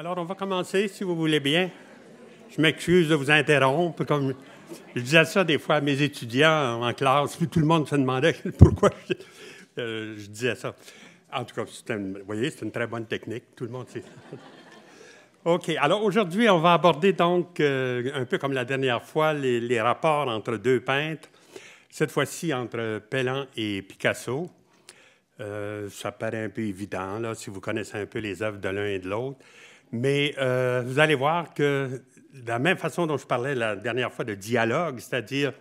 Alors, on va commencer, si vous voulez bien. Je m'excuse de vous interrompre. Comme je disais ça des fois à mes étudiants en classe, tout le monde se demandait pourquoi euh, je, disais ça. En tout cas, vous voyez, c'est une très bonne technique. Tout le monde sait OK. Alors aujourd'hui, on va aborder donc, euh, un peu comme la dernière fois, les, rapports entre deux peintres, cette fois-ci entre Pellant et Picasso. Euh, ça paraît un peu évident, là, si vous connaissez un peu les œuvres de l'un et de l'autre. Mais euh, vous allez voir que de la même façon dont je parlais la dernière fois de dialogue, c'est-à-dire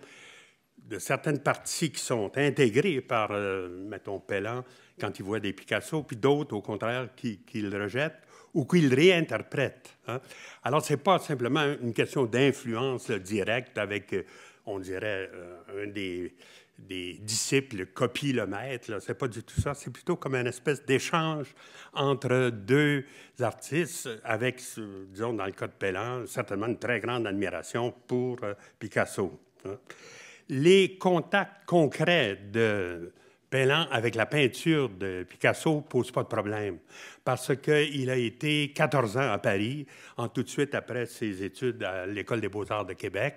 de certaines parties qui sont intégrées par, euh, mettons, Pellan, quand il voit des Picasso, puis d'autres, au contraire, qu'il qui rejette ou qu'il réinterprète. Hein. Alors, ce n'est pas simplement une question d'influence directe avec, euh, on dirait, un des des disciples copient le maître. C'est pas du tout ça. C'est plutôt comme une espèce d'échange entre deux artistes avec, disons, dans le cas de Pellan, certainement une très grande admiration pour euh, Picasso. Hein. Les contacts concrets de Pellan avec la peinture de Picasso ne posent pas de problème parce qu'il a été 14 ans à Paris, en tout de suite après ses études à l'École des beaux-arts de Québec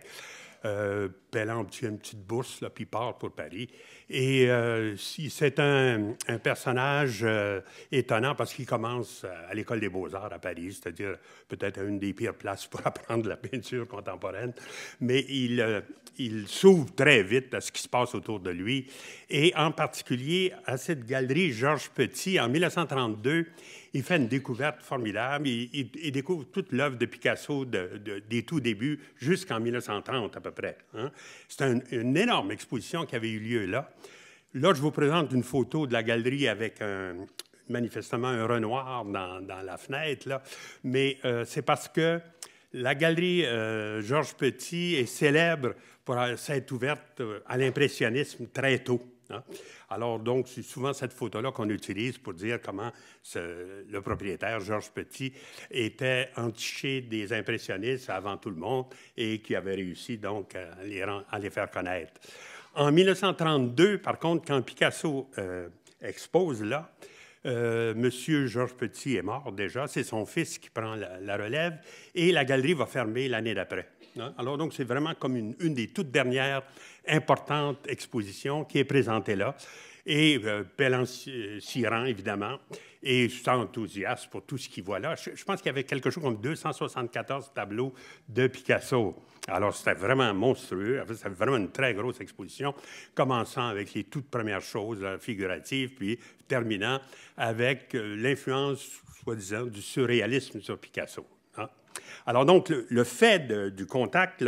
euh, tu obtient une petite bourse, là, puis part pour Paris. Et euh, si c'est un, un, personnage euh, étonnant parce qu'il commence euh, à l'École des beaux-arts à Paris, c'est-à-dire peut-être à une des pires places pour apprendre la peinture contemporaine. Mais il, il s'ouvre très vite à ce qui se passe autour de lui, et en particulier à cette galerie Georges Petit en 1932 il fait une découverte formidable. Il, découvre toute l'œuvre de Picasso des tout débuts jusqu'en 1930 à peu près. Hein. C'est une énorme exposition qui avait eu lieu là. Là, je vous présente une photo de la galerie avec un, manifestement un renoir dans, la fenêtre, là. mais euh, c'est parce que la galerie euh, Georges Petit est célèbre pour s'être ouverte euh, à l'impressionnisme très tôt. Hein. Alors, donc, c'est souvent cette photo-là qu'on utilise pour dire comment le propriétaire, Georges Petit, était entiché des impressionnistes avant tout le monde et qui avait réussi donc à les, faire connaître. En 1932, par contre, quand Picasso euh, expose là, euh, Monsieur Georges Petit est mort déjà, c'est son fils qui prend la relève et la galerie va fermer l'année d'après. Hein. Alors donc c'est vraiment comme une, des toutes dernières importantes expositions qui est présentée là. Et euh, Siren évidemment, et je suis enthousiaste pour tout ce qu'il voit là. Je, pense qu'il y avait quelque chose comme 274 tableaux de Picasso. Alors, c'était vraiment monstrueux. C'était vraiment une très grosse exposition, commençant avec les toutes premières choses euh, figuratives, puis terminant avec euh, l'influence, soi-disant, du surréalisme sur Picasso. Alors donc, le, fait du contact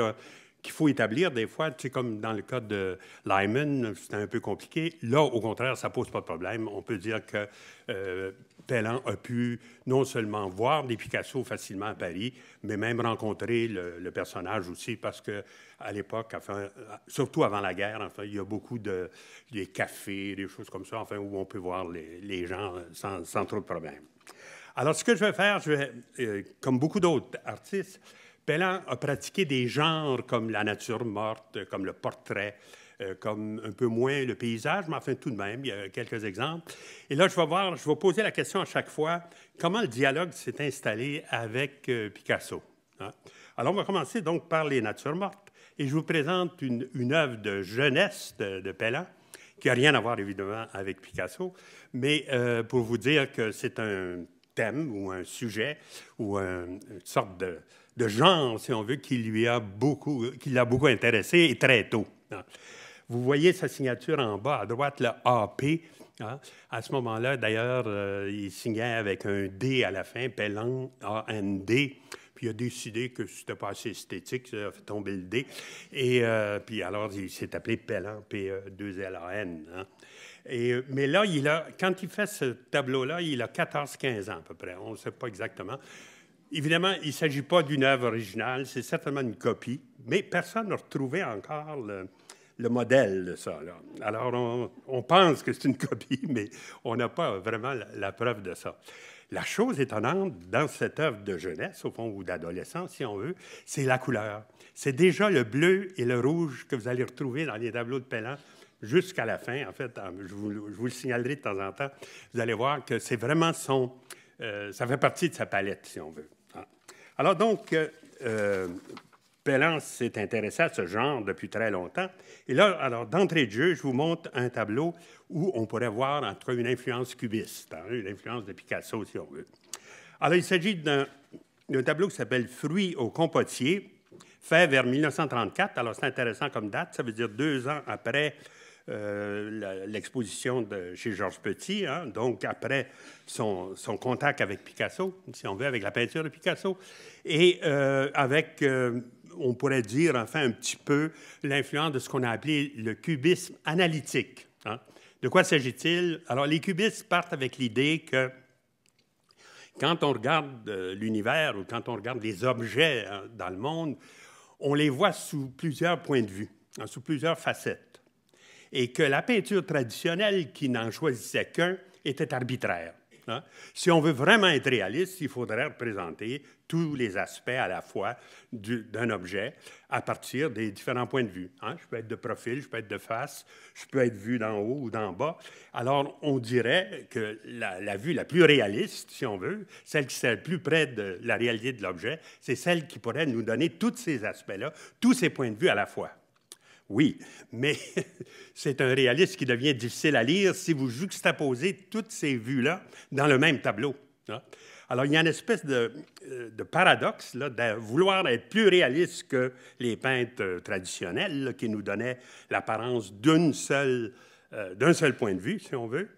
qu'il faut établir, des fois, tu sais, comme dans le cas de Lyman, c'était un peu compliqué. Là, au contraire, ça pose pas de problème. On peut dire que euh, a pu non seulement voir des Picasso facilement à Paris, mais même rencontrer le, personnage aussi, parce que à l'époque, surtout avant la guerre, enfin, il y a beaucoup de des cafés, des choses comme ça, enfin, où on peut voir les, gens sans, sans trop de problèmes. Alors, ce que je vais faire, je vais, euh, comme beaucoup d'autres artistes, Pellan a pratiqué des genres comme la nature morte, comme le portrait, euh, comme un peu moins le paysage, mais enfin tout de même, il y a quelques exemples. Et là, je vais voir, je vais poser la question à chaque fois, comment le dialogue s'est installé avec euh, Picasso. Hein? Alors, on va commencer donc par les natures mortes. Et je vous présente une, œuvre de jeunesse de, de qui n'a rien à voir évidemment avec Picasso, mais pour vous dire que c'est un thème ou un sujet ou une sorte de, de genre, si on veut, qui lui a beaucoup, qui l'a beaucoup intéressé et très tôt. Hein. Vous voyez sa signature en bas à droite, le AP. Hein. À ce moment-là, d'ailleurs, euh, il signait avec un D à la fin, Pellan, A-N-D il a décidé que c'était pas assez esthétique, ça a fait tomber le D », Et euh, puis alors, il s'est appelé Pellan, P-E-2-L-A-N. Hein? Euh, mais là, quand il fait ce tableau-là, il a 14-15 ans à peu près, on ne sait pas exactement. Évidemment, il ne s'agit pas d'une œuvre originale, c'est certainement une copie, mais personne n'a retrouvé encore le, modèle de ça. Alors, on, pense que c'est une copie, mais on n'a pas vraiment la, preuve de ça. La chose étonnante dans cette œuvre de jeunesse, au fond, ou d'adolescence, si on veut, c'est la couleur. C'est déjà le bleu et le rouge que vous allez retrouver dans les tableaux de pélin jusqu'à la fin. En fait, euh, je vous, le signalerai de temps en temps. Vous allez voir que c'est vraiment son. Euh, ça fait partie de sa palette, si on veut. Ah. Alors, donc, euh, euh s'est intéressé à ce genre depuis très longtemps. Et là, alors, d'entrée de jeu, je vous montre un tableau où on pourrait voir entre une influence cubiste, hein, une influence de Picasso, si on veut. Alors, il s'agit d'un tableau qui s'appelle Fruits au compotier, fait vers 1934. Alors, c'est intéressant comme date, ça veut dire deux ans après euh, l'exposition de chez Georges Petit, hein, donc après son, contact avec Picasso, si on veut, avec la peinture de Picasso, et euh, avec, euh, on pourrait dire, enfin, un petit peu l'influence de ce qu'on a appelé le cubisme analytique. Hein. De quoi s'agit-il? Alors, les cubistes partent avec l'idée que quand on regarde l'univers ou quand on regarde les objets hein, dans le monde, on les voit sous plusieurs points de vue, sous plusieurs facettes et que la peinture traditionnelle, qui n'en choisissait qu'un, était arbitraire. Hein. Si on veut vraiment être réaliste, il faudrait représenter tous les aspects à la fois d'un objet à partir des différents points de vue. Hein. Je peux être de profil, je peux être de face, je peux être vu d'en haut ou d'en bas. Alors, on dirait que la, la, vue la plus réaliste, si on veut, celle qui serait le plus près de la réalité de l'objet, c'est celle qui pourrait nous donner tous ces aspects-là, tous ces points de vue à la fois. Oui, mais c'est un réaliste qui devient difficile à lire si vous juxtaposez toutes ces vues-là dans le même tableau. Hein. Alors, il y a une espèce euh, de, paradoxe là, de vouloir être plus réaliste que les peintres euh, traditionnels qui nous donnaient l'apparence euh, d'un seul point de vue, si on veut,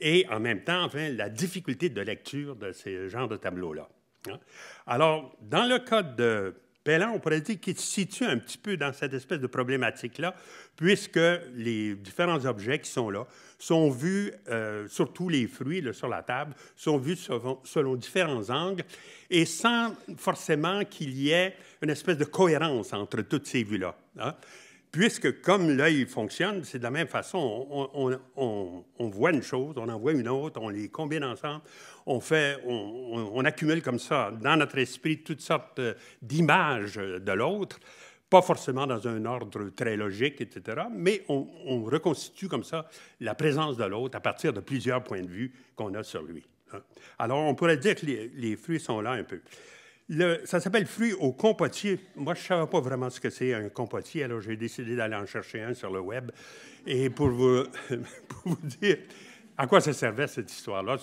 et en même temps, enfin, la difficulté de lecture de ces genres de tableaux-là. Hein. Alors, dans le cas de ben on pourrait dire qu'il se situe un petit peu dans cette espèce de problématique-là, puisque les différents objets qui sont là sont vus, euh, surtout les fruits sur la table, sont vus selon, différents angles et sans forcément qu'il y ait une espèce de cohérence entre toutes ces vues-là. Hein puisque comme l'œil fonctionne, c'est de la même façon, on, voit une chose, on en voit une autre, on les combine ensemble, on, fait, on, accumule comme ça dans notre esprit toutes sortes euh, d'images de l'autre, pas forcément dans un ordre très logique, etc., mais on, reconstitue comme ça la présence de l'autre à partir de plusieurs points de vue qu'on a sur lui. Hein. Alors on pourrait dire que les, les fruits sont là un peu ça s'appelle fruit au compotier. Moi, je ne savais pas vraiment ce que c'est un compotier, alors j'ai décidé d'aller en chercher un sur le web. Et pour vous, dire à quoi ça servait cette histoire-là,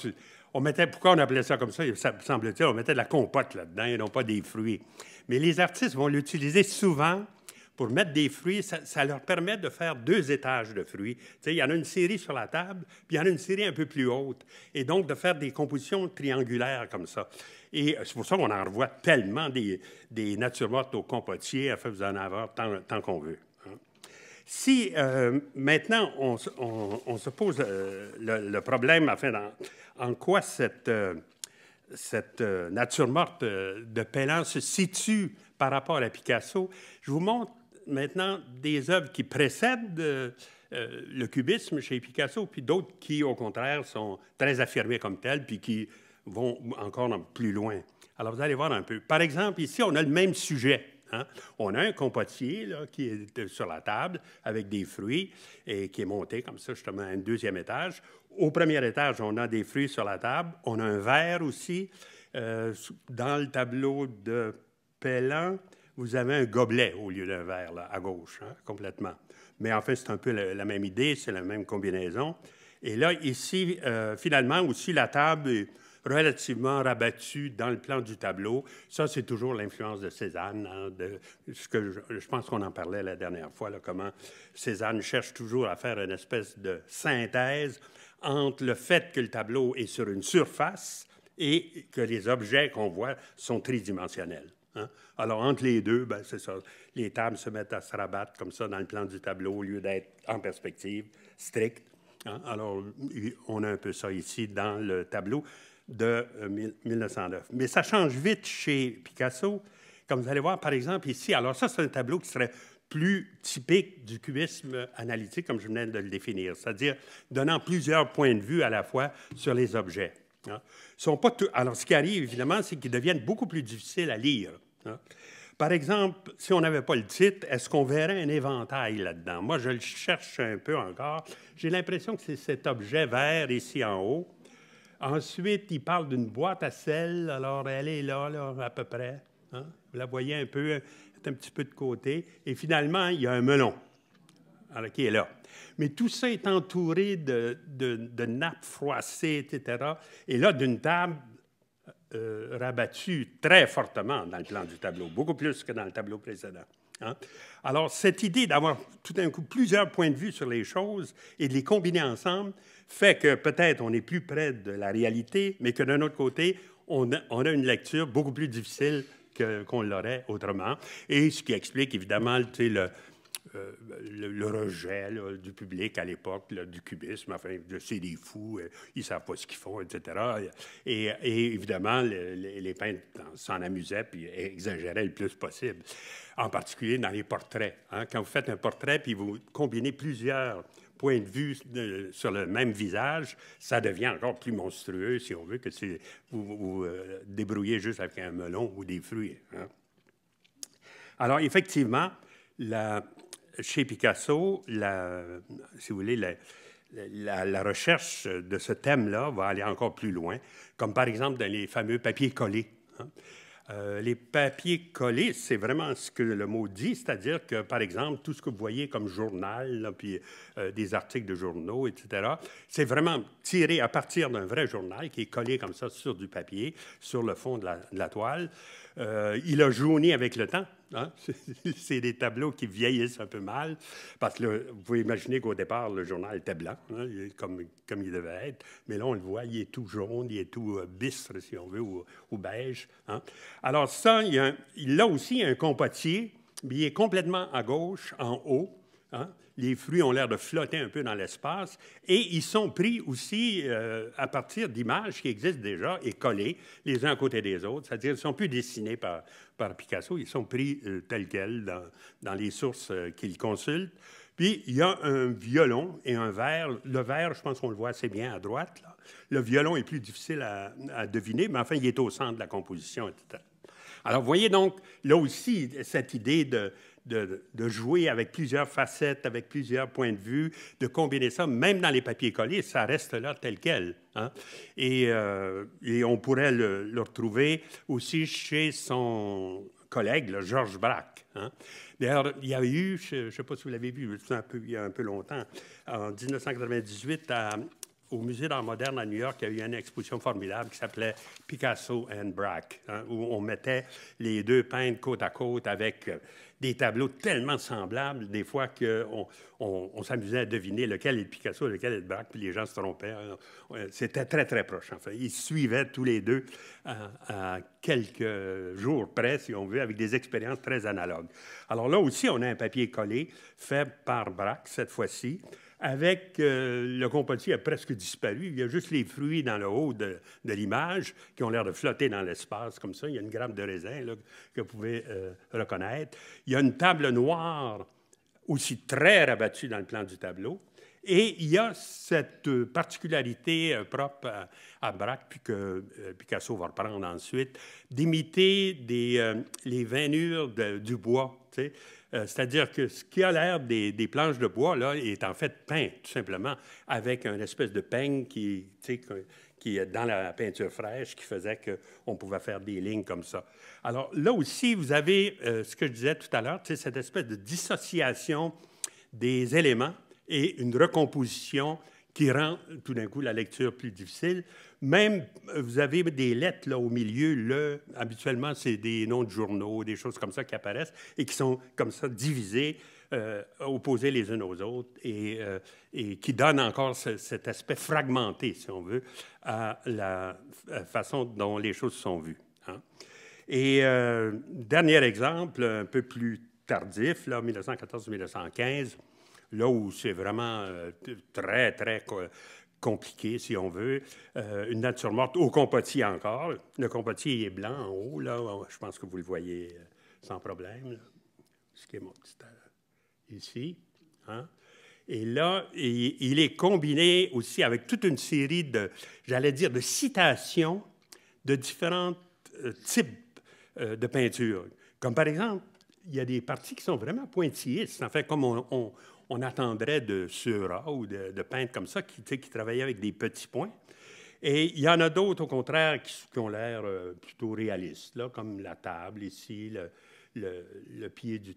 on mettait, pourquoi on appelait ça comme ça? Ça semble-t-il, on mettait de la compote là-dedans et non pas des fruits. Mais les artistes vont l'utiliser souvent pour mettre des fruits, ça, leur permet de faire deux étages de fruits. il y en a une série sur la table, puis il y en a une série un peu plus haute. Et donc, de faire des compositions triangulaires comme ça. Et euh, c'est pour ça qu'on en revoit tellement des, des natures mortes au compotier, afin que vous en avoir tant, tant qu'on veut. Hein. Si euh, maintenant on, on, se pose euh, le, problème, enfin, en, quoi cette, cette nature morte de Pélan se situe par rapport à Picasso, je vous montre maintenant des œuvres qui précèdent euh, euh, le cubisme chez Picasso, puis d'autres qui, au contraire, sont très affirmées comme telles, puis qui vont encore plus loin. Alors, vous allez voir un peu. Par exemple, ici, on a le même sujet. Hein. On a un compotier qui est euh, sur la table avec des fruits et qui est monté comme ça, justement, à un deuxième étage. Au premier étage, on a des fruits sur la table. On a un verre aussi. dans le tableau de Pellin, vous avez un gobelet au lieu d'un verre, à gauche, hein, complètement. Mais en fait, c'est un peu la, même idée, c'est la même combinaison. Et là, ici, euh, finalement, aussi, la table est relativement rabattue dans le plan du tableau. Ça, c'est toujours l'influence de Cézanne, hein, de ce que je, pense qu'on en parlait la dernière fois, comment Cézanne cherche toujours à faire une espèce de synthèse entre le fait que le tableau est sur une surface et que les objets qu'on voit sont tridimensionnels. Hein? Alors, entre les deux, ben, c'est ça. Les tables se mettent à se rabattre comme ça dans le plan du tableau au lieu d'être en perspective stricte. Hein? Alors, on a un peu ça ici dans le tableau de 1909. Euh, Mais ça change vite chez Picasso. Comme vous allez voir, par exemple, ici, alors ça, c'est un tableau qui serait plus typique du cubisme analytique, comme je venais de le définir, c'est-à-dire donnant plusieurs points de vue à la fois sur les objets. Hein. Sont pas Alors, ce qui arrive, évidemment, c'est qu'ils deviennent beaucoup plus difficiles à lire. Hein. Par exemple, si on n'avait pas le titre, est-ce qu'on verrait un éventail là-dedans? Moi, je le cherche un peu encore. J'ai l'impression que c'est cet objet vert ici en haut. Ensuite, il parle d'une boîte à sel. Alors, elle est là, à peu près. Hein. Vous la voyez un peu, un petit peu de côté. Et finalement, il y a un melon alors, qui est là. Mais tout ça est entouré de, nappes froissées, etc. Et là, d'une table euh, rabattue très fortement dans le plan du tableau, beaucoup plus que dans le tableau précédent. Hein. Alors, cette idée d'avoir tout d'un coup plusieurs points de vue sur les choses et de les combiner ensemble fait que peut-être on est plus près de la réalité, mais que d'un autre côté, on a, une lecture beaucoup plus difficile qu'on l'aurait autrement. Et ce qui explique évidemment le, euh, ben, le, rejet du public à l'époque, du cubisme, enfin, c'est des fous, euh, ils ne savent pas ce qu'ils font, etc. Et, évidemment, les peintres s'en amusaient puis exagéraient le plus possible, en particulier dans les portraits. Hein. Quand vous faites un portrait puis vous combinez plusieurs points de vue sur le même visage, ça devient encore plus monstrueux, si on veut, que si vous, vous euh, débrouillez juste avec un melon ou des fruits. Hein. Alors, effectivement, la, chez Picasso, la, si vous voulez, la, recherche de ce thème-là va aller encore plus loin, comme par exemple dans les fameux papiers collés. Hein. Euh, les papiers collés, c'est vraiment ce que le mot dit, c'est-à-dire que, par exemple, tout ce que vous voyez comme journal, puis euh, des articles de journaux, etc., c'est vraiment tiré à partir d'un vrai journal qui est collé comme ça sur du papier, sur le fond de la toile. Euh, il a jauni avec le temps. Hein. C'est des tableaux qui vieillissent un peu mal, parce que vous pouvez imaginer qu'au départ, le journal était blanc, hein, comme, il devait être, mais là, on le voit, il est tout jaune, il est tout euh, bistre, si on veut, ou, beige. Hein. Alors ça, il, a aussi un compotier, mais il est complètement à gauche, en haut les fruits ont l'air de flotter un peu dans l'espace, et ils sont pris aussi euh, à partir d'images qui existent déjà et collées les uns à côté des autres, c'est-à-dire ils ne sont plus dessinés par, Picasso, ils sont pris euh, tels quels dans, les sources euh, qu'il consulte. Puis il y a un violon et un verre. Le verre, je pense qu'on le voit assez bien à droite. Le violon est plus difficile à, deviner, mais enfin, il est au centre de la composition, etc. Alors, voyez donc, là aussi, cette idée de, de, jouer avec plusieurs facettes, avec plusieurs points de vue, de combiner ça, même dans les papiers collés, ça reste là tel quel. Hein. Euh, et, on pourrait le, retrouver aussi chez son collègue, Georges Braque. Hein. D'ailleurs, il y a eu, je ne sais pas si vous l'avez vu, peu, il y a un peu longtemps, en 1998 à, au Musée d'art moderne à New York, il y a eu une exposition formidable qui s'appelait Picasso and Braque, hein, où on mettait les deux peintres côte à côte avec euh, des tableaux tellement semblables, des fois qu'on on, s'amusait à deviner lequel est Picasso, et lequel est Braque, puis les gens se trompaient. Hein. C'était très, très proche, en Ils suivaient tous les deux à quelques jours près, si on veut, avec des expériences très analogues. Alors là aussi, on a un papier collé fait par Braque, cette fois-ci, avec euh, le compotier a presque disparu. Il y a juste les fruits dans le haut de, l'image qui ont l'air de flotter dans l'espace comme ça. Il y a une grappe de raisin que vous pouvez euh, reconnaître. Il y a une table noire aussi très rabattue dans le plan du tableau. Et il y a cette euh, particularité propre à, Braque, puis que Picasso va reprendre ensuite, d'imiter les veinures du bois. Tu euh, c'est-à-dire que ce qui a l'air des, planches de bois, là, est en fait peint, tout simplement, avec une espèce de peigne qui, qui est dans la peinture fraîche, qui faisait qu'on pouvait faire des lignes comme ça. Alors là aussi, vous avez euh, ce que je disais tout à l'heure, cette espèce de dissociation des éléments et une recomposition qui rend tout d'un coup la lecture plus difficile. Même, euh, vous avez des lettres là, au milieu, le, habituellement, c'est des noms de journaux, des choses comme ça qui apparaissent et qui sont comme ça divisées, euh, opposées les unes aux autres et, euh, qui donnent encore cet aspect fragmenté, si on veut, à la euh, façon dont les choses sont vues. Hein. Et dernier exemple, un peu plus tardif, 1914-1915, là où c'est vraiment très, très compliqué, si on veut. Euh, une nature morte au compotier encore. Le compotier est blanc en haut, là. Je pense que vous le voyez euh, sans problème. Ce qui est mon petit, euh, ici. Hein? Et là, il, est combiné aussi avec toute une série de, j'allais dire, de citations de différents types de peintures. Comme par exemple, il y a des parties qui sont vraiment pointillistes. En fait, comme on, on attendrait de Seurat ou de, de peintres comme ça qui, qui travaillaient avec des petits points. Et il y en a d'autres, au contraire, qui, ont l'air euh, plutôt réalistes, là, comme la table ici, le, pied du,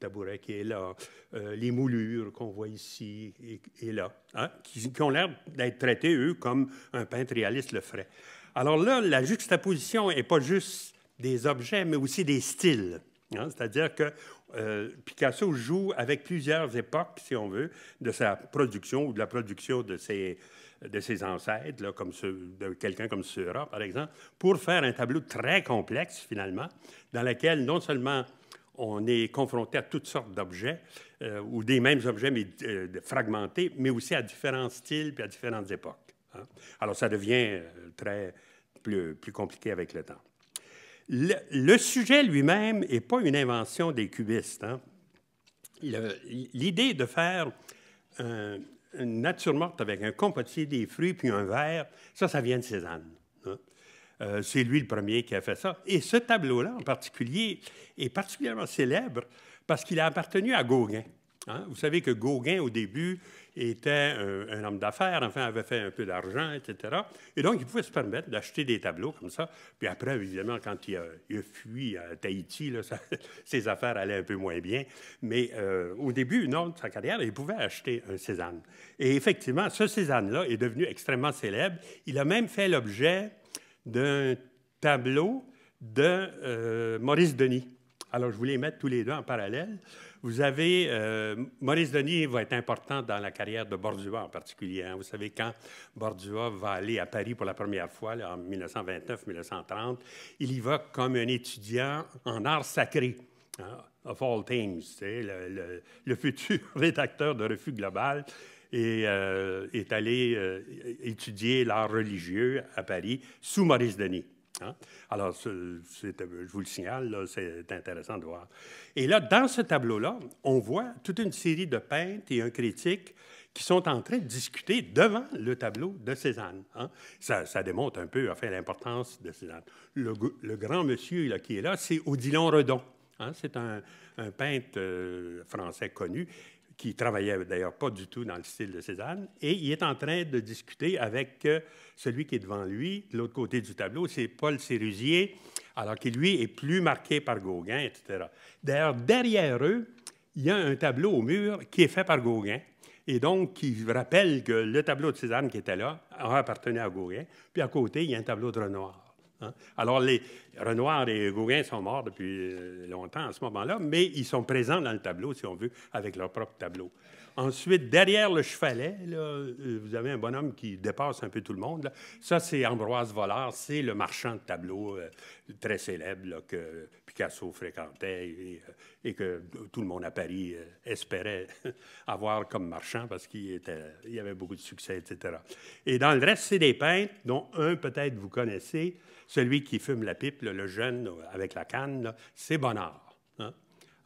tabouret qui est là, euh, les moulures qu'on voit ici et, là, hein, qui, ont l'air d'être traités, eux, comme un peintre réaliste le ferait. Alors là, la juxtaposition n'est pas juste des objets, mais aussi des styles. Hein. C'est-à-dire que euh, Picasso joue avec plusieurs époques, si on veut, de sa production ou de la production de ses, de ancêtres, comme de quelqu'un comme Seurat, par exemple, pour faire un tableau très complexe, finalement, dans lequel non seulement on est confronté à toutes sortes d'objets, euh, ou des mêmes objets, mais euh, fragmentés, mais aussi à différents styles et à différentes époques. Hein. Alors, ça devient très, plus compliqué avec le temps. Le, sujet lui-même n'est pas une invention des cubistes. Hein. L'idée de faire une nature morte avec un compotier des fruits puis un verre, ça, ça vient de Cézanne. Hein. Euh, c'est lui le premier qui a fait ça. Et ce tableau-là, en particulier, est particulièrement célèbre parce qu'il a appartenu à Gauguin. Hein. Vous savez que Gauguin, au début, était un, homme d'affaires, enfin, avait fait un peu d'argent, etc. Et donc, il pouvait se permettre d'acheter des tableaux comme ça. Puis après, évidemment, quand il a, fui à Tahiti, là, ses affaires allaient un peu moins bien. Mais euh, au début, non, de sa carrière, il pouvait acheter un Cézanne. Et effectivement, ce Cézanne-là est devenu extrêmement célèbre. Il a même fait l'objet d'un tableau de euh, Maurice Denis alors, je voulais mettre tous les deux en parallèle. Vous avez, euh, Maurice Denis va être important dans la carrière de Bordua en particulier. Hein. Vous savez, quand Bordua va aller à Paris pour la première fois, en 1929-1930, il y va comme un étudiant en art sacré. Hein, of all things, le, futur rédacteur de Refus Global et euh, est allé euh, étudier l'art religieux à Paris sous Maurice Denis. Hein? Alors, euh, je vous le signale, c'est intéressant de voir. Et là, dans ce tableau-là, on voit toute une série de peintres et un critique qui sont en train de discuter devant le tableau de Cézanne. Hein? Ça, ça, démontre un peu enfin, l'importance de Cézanne. Le, le grand monsieur là, qui est là, c'est Odilon Redon. Hein? C'est un, peintre euh, français connu qui travaillait d'ailleurs pas du tout dans le style de Cézanne, et il est en train de discuter avec euh, celui qui est devant lui, de l'autre côté du tableau, c'est Paul Sérusier, alors qu'il, lui, est plus marqué par Gauguin, etc. D'ailleurs, derrière eux, il y a un tableau au mur qui est fait par Gauguin, et donc qui rappelle que le tableau de Cézanne qui était là appartenait à Gauguin, puis à côté, il y a un tableau de Renoir. Hein. Alors, les Renoir et Gauguin sont morts depuis euh, longtemps à ce moment-là, mais ils sont présents dans le tableau, si on veut, avec leur propre tableau. Ensuite, derrière le chevalet, euh, vous avez un bonhomme qui dépasse un peu tout le monde. Ça, c'est Ambroise Vollard, c'est le marchand de tableaux euh, très célèbre que Picasso fréquentait et, que tout le monde à Paris espérait avoir comme marchand parce qu'il il avait beaucoup de succès, etc. Et dans le reste, c'est des peintres, dont un peut-être vous connaissez, celui qui fume la pipe, le jeune avec la canne, c'est Bonnard. Hein.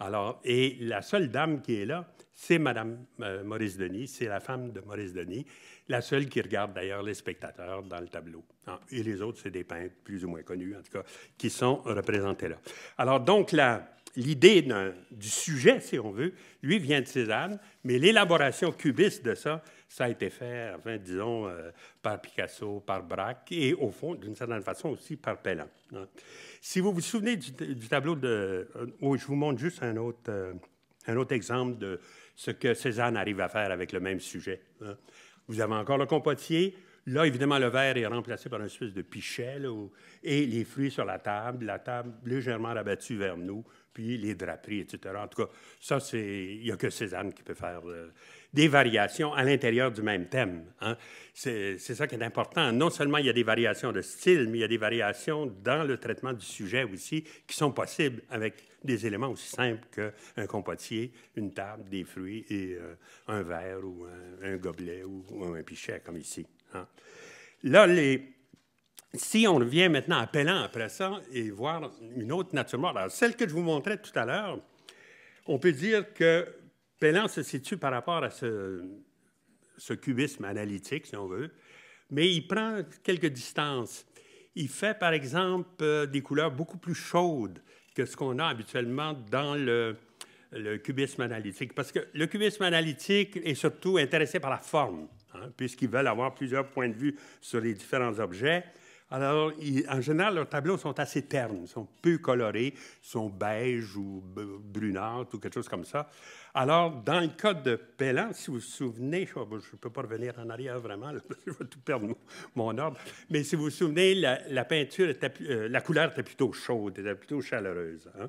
Alors, et la seule dame qui est là, c'est Madame euh, Maurice Denis, c'est la femme de Maurice Denis, la seule qui regarde d'ailleurs les spectateurs dans le tableau. Hein. Et les autres, c'est des peintres plus ou moins connus, en tout cas, qui sont représentés là. Alors, donc, la, l'idée du sujet, si on veut, lui vient de Cézanne, mais l'élaboration cubiste de ça, ça a été fait, enfin, disons, euh, par Picasso, par Braque et, au fond, d'une certaine façon, aussi par Pellin. Hein. Si vous vous souvenez du, tableau de... Euh, je vous montre juste un autre, euh, un autre exemple de ce que Cézanne arrive à faire avec le même sujet. Hein. Vous avez encore le compotier, Là, évidemment, le verre est remplacé par un espèce de pichet et les fruits sur la table, la table légèrement rabattue vers nous, puis les draperies, etc. En tout cas, ça, c'est il n'y a que Cézanne qui peut faire des variations à l'intérieur du même thème. Hein. C'est ça qui est important. Non seulement il y a des variations de style, mais il y a des variations dans le traitement du sujet aussi qui sont possibles avec des éléments aussi simples qu'un compotier, une table, des fruits et euh, un verre ou un, gobelet ou, un pichet, comme ici. Hein. Là, les, si on revient maintenant à Pellant après ça et voir une autre nature morte, alors celle que je vous montrais tout à l'heure, on peut dire que Pellan se situe par rapport à ce, cubisme analytique, si on veut, mais il prend quelques distances. Il fait, par exemple, euh, des couleurs beaucoup plus chaudes que ce qu'on a habituellement dans le, cubisme analytique. Parce que le cubisme analytique est surtout intéressé par la forme, hein, puisqu'ils veulent avoir plusieurs points de vue sur les différents objets. Alors, en général, leurs tableaux sont assez ternes, sont peu colorés, sont beige ou brunâtres ou quelque chose comme ça. Alors, dans le cas de Pellan, si vous vous souvenez, je ne peux pas revenir en arrière vraiment, je vais tout perdre mon, ordre, mais si vous vous souvenez, la, peinture, euh, la couleur était plutôt chaude, était plutôt chaleureuse. Hein.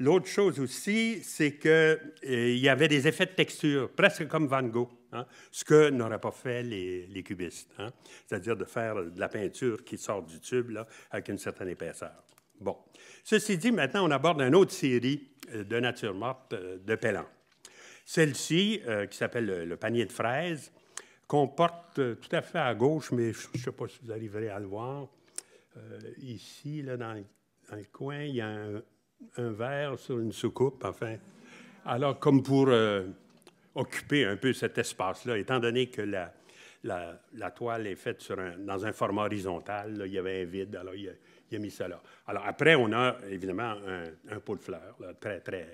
L'autre chose aussi, c'est qu'il euh, y avait des effets de texture, presque comme Van Gogh, hein, ce que n'auraient pas fait les, les cubistes, hein. c'est-à-dire de faire de la peinture qui sort du tube là, avec une certaine épaisseur. Bon. Ceci dit, maintenant, on aborde une autre série euh, de nature morte euh, de Pellan. Celle-ci, qui s'appelle le, panier de fraises, comporte tout à fait à gauche, mais je ne sais pas si vous arriverez à le voir. ici, là, dans, dans, le coin, il y a un, un verre sur une soucoupe, enfin. Alors, comme pour euh, occuper un peu cet espace-là, étant donné que la, toile est faite dans un format horizontal, il y avait un vide, alors il a, mis ça là. Alors, après, on a évidemment un, pot de fleurs, très, très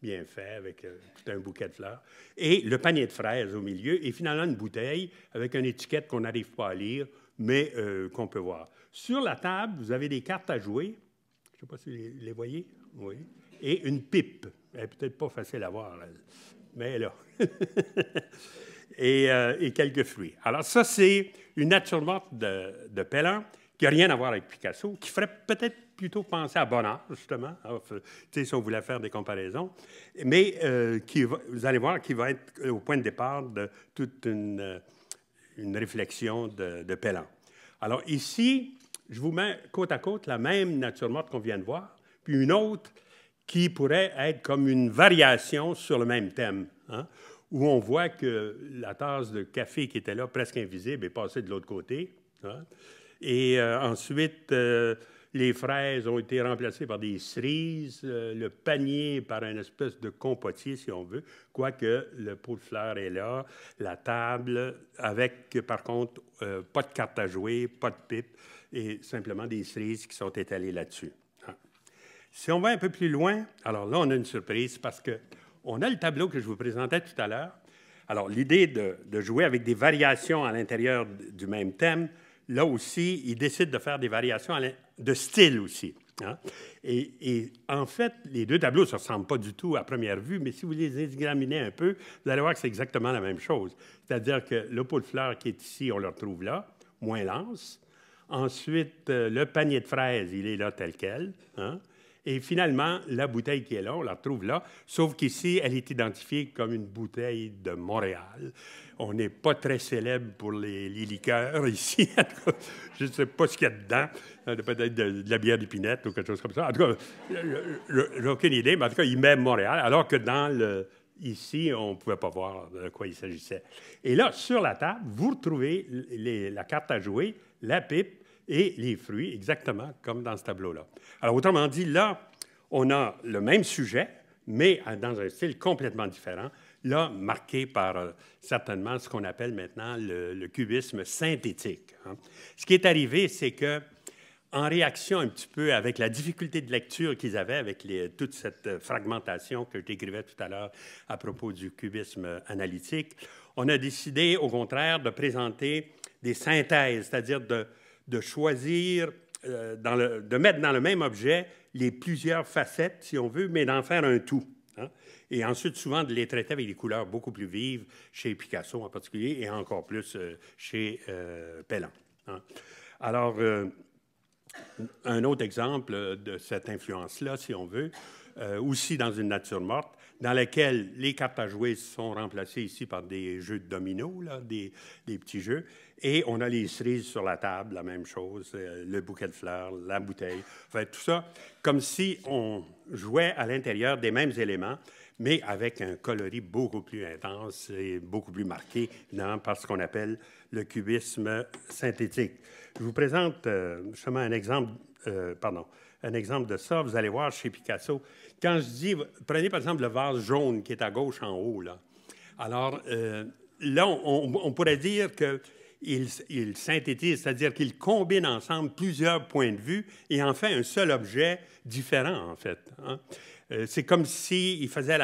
bien fait, avec euh, tout un bouquet de fleurs, et le panier de fraises au milieu, et finalement une bouteille avec une étiquette qu'on n'arrive pas à lire, mais euh, qu'on peut voir. Sur la table, vous avez des cartes à jouer. Je ne sais pas si vous les voyez oui, et une pipe. Elle n'est peut-être pas facile à voir, mais là. et, euh, et, quelques fruits. Alors, ça, c'est une nature morte de, de Pellan qui n'a rien à voir avec Picasso, qui ferait peut-être plutôt penser à Bonnard, justement, si on voulait faire des comparaisons, mais euh, qui vous allez voir qu'il va être euh, au point de départ de toute une, réflexion de, de Pellan. Alors ici, je vous mets côte à côte la même nature morte qu'on vient de voir, puis une autre qui pourrait être comme une variation sur le même thème, hein, où on voit que la tasse de café qui était là, presque invisible, est passée de l'autre côté. Hein. et euh, ensuite, euh, les fraises ont été remplacées par des cerises, euh, le panier par une espèce de compotier, si on veut, quoique le pot de fleurs est là, la table, avec par contre pas de carte à jouer, pas de pipe, et simplement des cerises qui sont étalées là-dessus. Si on va un peu plus loin, alors là, on a une surprise parce qu'on a le tableau que je vous présentais tout à l'heure. Alors, l'idée de, jouer avec des variations à l'intérieur du même thème, là aussi, il décide de faire des variations de style aussi. Hein. Et, en fait, les deux tableaux ne se ressemblent pas du tout à première vue, mais si vous les examinez un peu, vous allez voir que c'est exactement la même chose. C'est-à-dire que le pot de fleurs qui est ici, on le retrouve là, moins l'anse. Ensuite, euh, le panier de fraises, il est là tel quel. Hein? Et finalement, la bouteille qui est là, on la retrouve là, sauf qu'ici, elle est identifiée comme une bouteille de Montréal. On n'est pas très célèbre pour les, liqueurs ici. je ne sais pas ce qu'il y a dedans. Euh, peut-être de, la bière d'épinette ou quelque chose comme ça. En tout cas, j'ai aucune idée, mais en tout cas, il met Montréal, alors que dans le, Ici, on ne pouvait pas voir de quoi il s'agissait. Et là, sur la table, vous retrouvez la carte à jouer, la pipe, et les fruits, exactement comme dans ce tableau-là. Alors, autrement dit, là, on a le même sujet, mais dans un style complètement différent, là, marqué par euh, certainement ce qu'on appelle maintenant le, cubisme synthétique. Hein. Ce qui est arrivé, c'est que en réaction un petit peu avec la difficulté de lecture qu'ils avaient avec toute cette euh, fragmentation que je décrivais tout à l'heure à propos du cubisme analytique, on a décidé au contraire de présenter des synthèses, c'est-à-dire de de choisir, euh, de mettre dans le même objet les plusieurs facettes, si on veut, mais d'en faire un tout. Hein. Et ensuite, souvent, de les traiter avec des couleurs beaucoup plus vives, chez Picasso en particulier, et encore plus euh, chez euh, Pellan. Hein. Alors, euh, un autre exemple de cette influence-là, si on veut, aussi dans une nature morte, dans laquelle les cartes à jouer sont remplacées ici par des jeux de domino, là, des petits jeux, et on a les cerises sur la table, la même chose, euh, le bouquet de fleurs, la bouteille, enfin, tout ça, comme si on jouait à l'intérieur des mêmes éléments, mais avec un coloris beaucoup plus intense et beaucoup plus marqué, évidemment, par ce qu'on appelle le cubisme synthétique. Je vous présente euh, justement un exemple, euh, pardon, un exemple de ça. Vous allez voir chez Picasso. Quand je dis, prenez par exemple le vase jaune qui est à gauche en haut, là. Alors, là, on, pourrait dire que il, synthétise, c'est-à-dire qu'il combine ensemble plusieurs points de vue et en fait un seul objet différent, en fait. Hein. Euh, c'est comme s'il faisait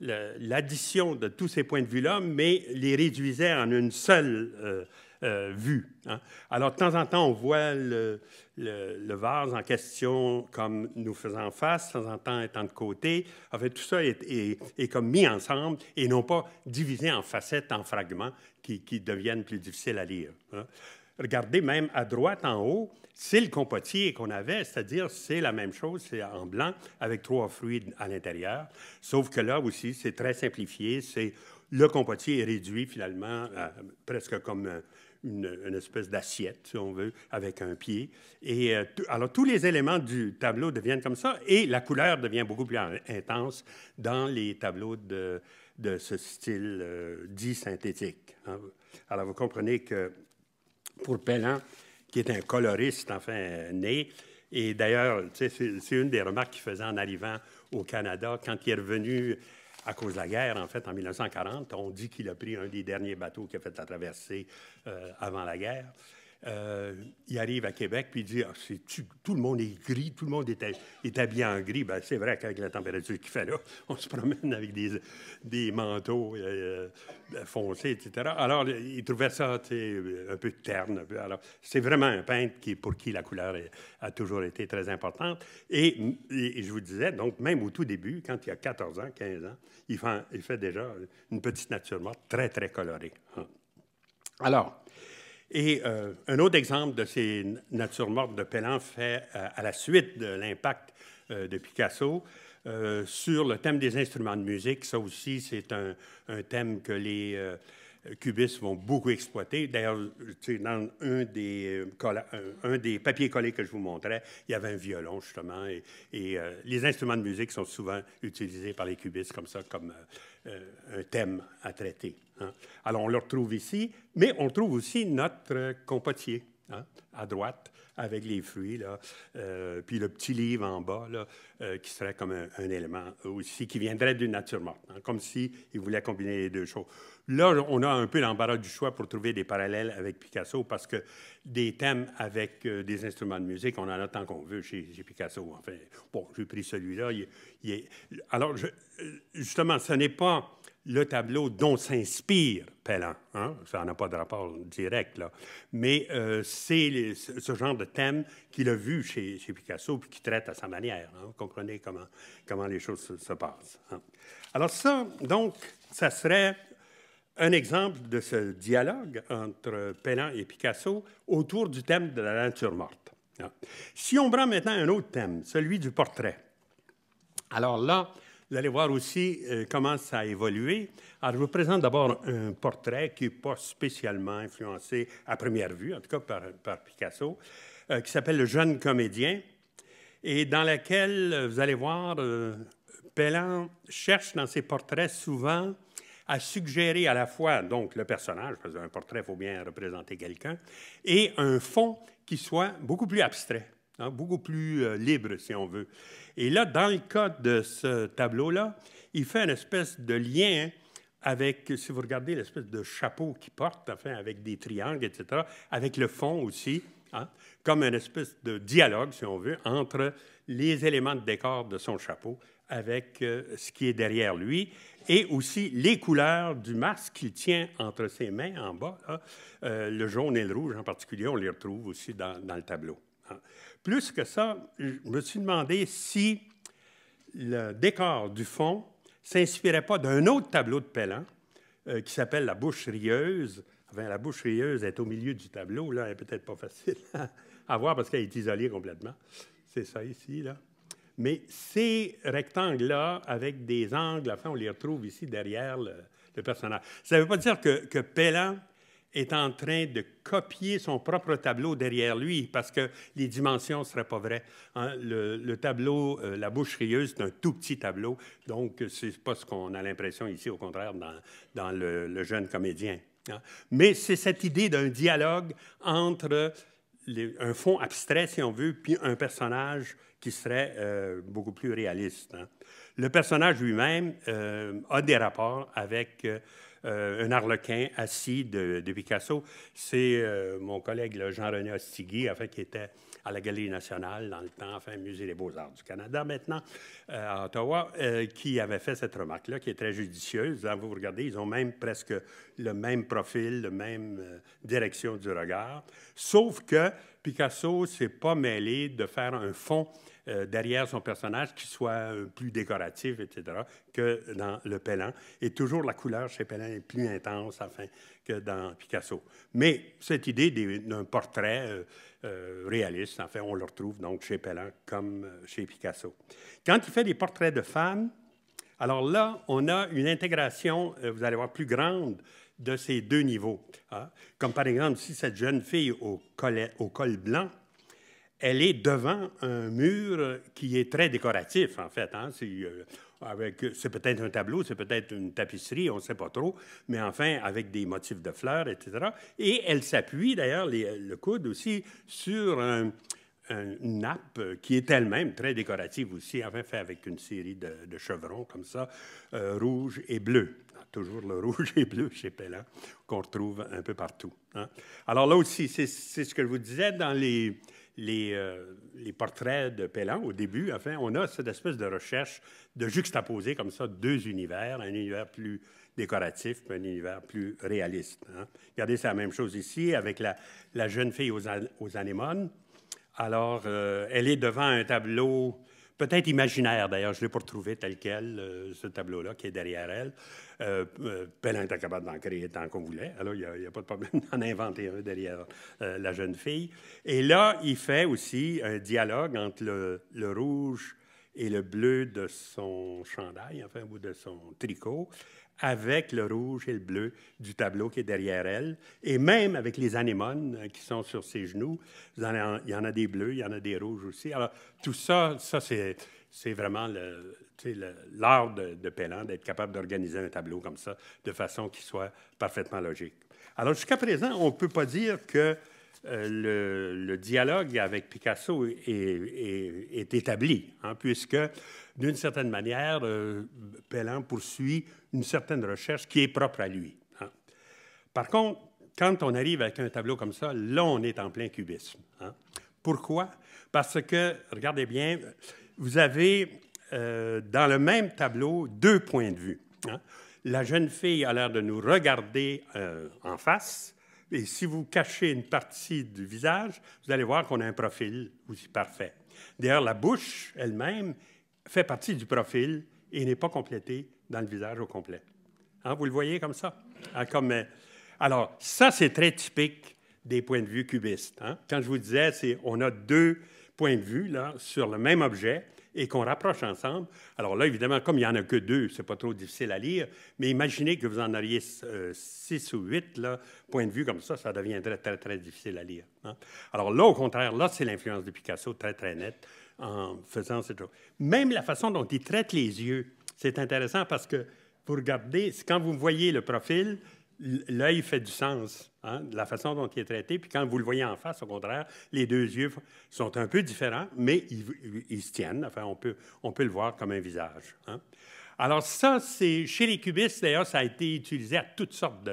l'addition de tous ces points de vue-là, mais les réduisait en une seule euh, euh, Vu. Hein. Alors, de temps en temps, on voit le, vase en question comme nous faisant face, de temps en temps étant de côté. En fait, tout ça est, comme mis ensemble et non pas divisé en facettes, en fragments qui, deviennent plus difficiles à lire. Hein. Regardez même à droite en haut, c'est le compotier qu'on avait, c'est-à-dire c'est la même chose, c'est en blanc avec trois fruits à l'intérieur, sauf que là aussi c'est très simplifié, c'est le compotier est réduit finalement presque comme une, espèce d'assiette, si on veut, avec un pied. Et euh, alors, tous les éléments du tableau deviennent comme ça, et la couleur devient beaucoup plus intense dans les tableaux de, ce style euh, dit synthétique. Hein. Alors, vous comprenez que pour Pellant, qui est un coloriste, enfin, né, et d'ailleurs, c'est une des remarques qu'il faisait en arrivant au Canada quand il est revenu à cause de la guerre, en fait, en 1940. On dit qu'il a pris un des derniers bateaux qui a fait la traversée euh, avant la guerre. Euh, il arrive à Québec, puis il dit ah, tout le monde est gris, tout le monde est, habillé en gris. Ben, c'est vrai qu'avec la température qu'il fait là, on se promène avec des, manteaux euh, euh, foncés, etc. Alors, il trouvait ça un peu terne. Alors, c'est vraiment un peintre qui, pour qui la couleur a, toujours été très importante. Et, je vous disais, donc, même au tout début, quand il a 14 ans, 15 ans, il il fait déjà une petite nature morte très, très colorée. Hein. Alors, et euh, un autre exemple de ces natures mortes de Pellan fait euh, à la suite de l'impact euh, de Picasso sur le thème des instruments de musique. Ça aussi, c'est un, thème que les cubistes vont beaucoup exploiter. D'ailleurs, dans un des, un des, papiers collés que je vous montrais, il y avait un violon, justement, et, les instruments de musique sont souvent utilisés par les cubistes comme ça, comme un thème à traiter. Hein? Alors on le retrouve ici, mais on trouve aussi notre compotier hein, à droite avec les fruits, là, euh, puis le petit livre en bas, là, euh, qui serait comme un, élément aussi qui viendrait d'une nature morte, hein, comme s'il il voulait combiner les deux choses. Là, on a un peu l'embarras du choix pour trouver des parallèles avec Picasso, parce que des thèmes avec euh, des instruments de musique, on en a tant qu'on veut chez, Picasso. Enfin, bon, j'ai pris celui-là. Alors, justement, ce n'est pas le tableau dont s'inspire Pellant. Hein? Ça n'a pas de rapport direct, là. Mais euh, c'est ce genre de thème qu'il a vu chez, Picasso puis qu'il traite à sa manière. Hein? Vous comprenez comment, comment les choses se, passent. Hein? Alors ça, donc, ça serait un exemple de ce dialogue entre Pellant et Picasso autour du thème de la nature morte. Si on prend maintenant un autre thème, celui du portrait. Alors là, vous allez voir aussi euh, comment ça a évolué. Alors, je vous présente d'abord un portrait qui n'est pas spécialement influencé à première vue, en tout cas par, Picasso, euh, qui s'appelle Le jeune comédien, et dans lequel, euh, vous allez voir, euh, cherche dans ses portraits souvent à suggérer à la fois donc le personnage, parce qu'un portrait, il faut bien représenter quelqu'un, et un fond qui soit beaucoup plus abstrait, hein, beaucoup plus libre, si on veut. Et là, dans le cas de ce tableau-là, il fait une espèce de lien avec, si vous regardez l'espèce de chapeau qu'il porte, enfin, avec des triangles, etc., avec le fond aussi, hein, comme une espèce de dialogue, si on veut, entre les éléments de décor de son chapeau avec euh, ce qui est derrière lui et aussi les couleurs du masque qu'il tient entre ses mains en bas. Euh, le jaune et le rouge en particulier, on les retrouve aussi dans, le tableau. Hein. Plus que ça, je me suis demandé si le décor du fond s'inspirait pas d'un autre tableau de Pellan euh, qui s'appelle La bouche rieuse. Enfin, la bouche rieuse est au milieu du tableau, là, elle n'est peut-être pas facile à voir parce qu'elle est isolée complètement. C'est ça ici, là. Mais ces rectangles-là, avec des angles, enfin, on les retrouve ici derrière le, personnage. Ça ne veut pas dire que, que Pellan est en train de copier son propre tableau derrière lui parce que les dimensions ne seraient pas vraies. Hein, le, tableau, euh, la boucherieuse rieuse, c'est un tout petit tableau, donc c'est pas ce qu'on a l'impression ici, au contraire, dans, dans le, jeune comédien. Hein. Mais c'est cette idée d'un dialogue entre un fond abstrait, si on veut, puis un personnage qui serait euh, beaucoup plus réaliste. Hein. Le personnage lui-même euh, a des rapports avec euh, un arlequin assis de, Picasso. C'est euh, mon collègue Jean-René Ostigui, qui était à la Galerie nationale dans le temps, enfin, Musée des beaux-arts du Canada maintenant, euh, à Ottawa, qui avait fait cette remarque-là, qui est très judicieuse. Hein, vous regardez, ils ont même presque le même profil, la même direction du regard, sauf que Picasso s'est pas mêlé de faire un fond euh, derrière son personnage qui soit euh, plus décoratif, etc., que dans le Pellin. Et toujours la couleur chez Pellin est plus intense enfin, que dans Picasso. Mais cette idée d'un portrait euh, réaliste, enfin, on le retrouve donc chez Pellin comme chez Picasso. Quand il fait des portraits de femmes, alors là, on a une intégration, vous allez voir, plus grande de ces deux niveaux. Hein. Comme par exemple, si cette jeune fille au col blanc, elle est devant un mur qui est très décoratif, en fait. Hein. Euh, c'est, peut-être un tableau, c'est peut-être une tapisserie, on ne sait pas trop, mais enfin, avec des motifs de fleurs, etc. Et elle s'appuie, d'ailleurs, le coude aussi, sur un, une nappe qui est elle-même très décorative aussi, enfin, fait avec une série de, chevrons comme ça, euh, rouge et bleu toujours le rouge et bleu chez Pellin, qu'on retrouve un peu partout. Hein. Alors là aussi, c'est ce que je vous disais dans les, les, euh, les portraits de Pélan au début. Enfin, on a cette espèce de recherche de juxtaposer comme ça deux univers, un univers plus décoratif, un univers plus réaliste. Hein. Regardez, c'est la même chose ici avec la, jeune fille aux, anémones. Alors, euh, elle est devant un tableau peut-être imaginaire d'ailleurs, je ne l'ai pas retrouvé tel quel, euh, ce tableau-là qui est derrière elle. Euh, euh, Pellin était capable d'en créer tant qu'on voulait, alors il n'y a, pas de problème d'en inventer un derrière euh, la jeune fille. Et là, il fait aussi un dialogue entre le, le rouge et le bleu de son chandail, enfin, ou de son tricot, avec le rouge et le bleu du tableau qui est derrière elle, et même avec les anémones euh, qui sont sur ses genoux. Il y en a des bleus, il y en a des rouges aussi. Alors, tout ça, ça c'est, vraiment l'art de, de d'être capable d'organiser un tableau comme ça, de façon qui soit parfaitement logique. Alors, jusqu'à présent, on ne peut pas dire que euh, le, dialogue avec Picasso est, est, établi, hein, puisque d'une certaine manière, euh, Pellan poursuit une certaine recherche qui est propre à lui. Hein. Par contre, quand on arrive avec un tableau comme ça, là, on est en plein cubisme. Hein. Pourquoi? Parce que, regardez bien, vous avez euh, dans le même tableau deux points de vue. Hein. La jeune fille a l'air de nous regarder euh, en face, et si vous cachez une partie du visage, vous allez voir qu'on a un profil aussi parfait. D'ailleurs, la bouche elle-même fait partie du profil et n'est pas complété dans le visage au complet. Hein, vous le voyez comme ça? Hein, euh, alors, ça, c'est très typique des points de vue cubistes. Hein. Quand je vous disais, on a deux points de vue là, sur le même objet et qu'on rapproche ensemble. Alors là, évidemment, comme il n'y en a que deux, ce c'est pas trop difficile à lire, mais imaginez que vous en auriez euh, six ou huit points de vue comme ça, ça deviendrait très, très, très difficile à lire. Alors là, au contraire, là, c'est l'influence de Picasso très, très nette en faisant cette chose. Même la façon dont il traite les yeux, c'est intéressant parce que vous regardez, quand vous voyez le profil, l'œil fait du sens, hein, la façon dont il est traité. Puis quand vous le voyez en face, au contraire, les deux yeux sont un peu différents, mais ils, se tiennent. Enfin, on peut, on peut le voir comme un visage. Hein. Alors ça, c'est chez les cubistes, d'ailleurs, ça a été utilisé à toutes sortes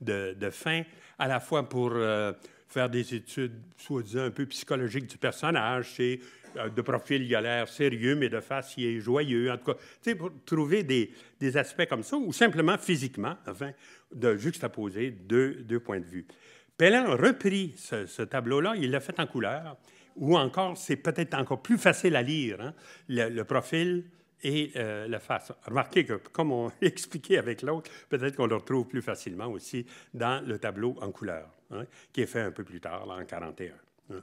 de, fins, à la fois pour... Euh, faire des études, soi-disant, un peu psychologiques du personnage. C'est euh, de profil, il a l'air sérieux, mais de face, il est joyeux. En tout cas, tu sais, pour trouver des, des, aspects comme ça, ou simplement physiquement, enfin, de juxtaposer deux, deux points de vue. Pellin reprit ce, ce tableau-là, il l'a fait en couleur, ou encore, c'est peut-être encore plus facile à lire, hein, le, profil et euh, la face. Remarquez que, comme on l'expliquait avec l'autre, peut-être qu'on le retrouve plus facilement aussi dans le tableau en couleur. Hein, qui est fait un peu plus tard, là, en 1941. Hein.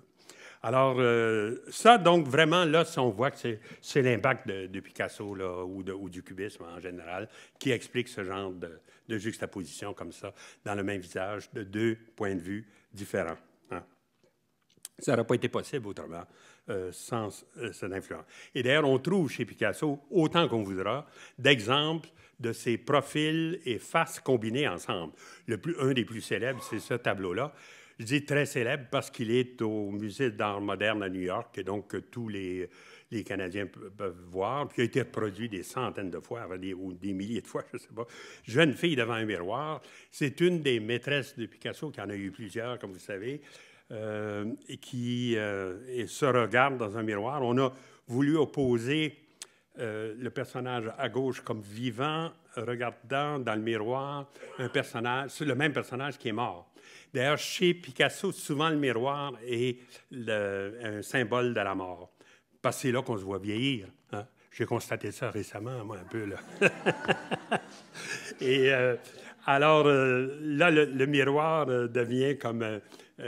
Alors, euh, ça, donc, vraiment, là, on voit que c'est l'impact de, Picasso là, ou, du cubisme en général qui explique ce genre de, juxtaposition comme ça, dans le même visage, de deux points de vue différents. Hein. Ça n'aurait pas été possible autrement euh, sans euh, cette influence. Et d'ailleurs, on trouve chez Picasso, autant qu'on voudra, d'exemples de ces profils et faces combinés ensemble. Le plus, un des plus célèbres, c'est ce tableau-là. Je dis très célèbre parce qu'il est au Musée d'art moderne à New York et donc que euh, tous les, les Canadiens peuvent voir. Puis il a été reproduit des centaines de fois, ou des milliers de fois, je ne sais pas. Jeune fille devant un miroir, c'est une des maîtresses de Picasso, qui en a eu plusieurs, comme vous savez. Euh, et qui euh, se regarde dans un miroir. On a voulu opposer euh, le personnage à gauche comme vivant, regardant dans le miroir un personnage, le même personnage qui est mort. D'ailleurs, chez Picasso, souvent le miroir est le, un symbole de la mort. Parce que c'est là qu'on se voit vieillir. Hein. J'ai constaté ça récemment, moi, un peu. Là. Et alors, là, le, miroir devient comme c'est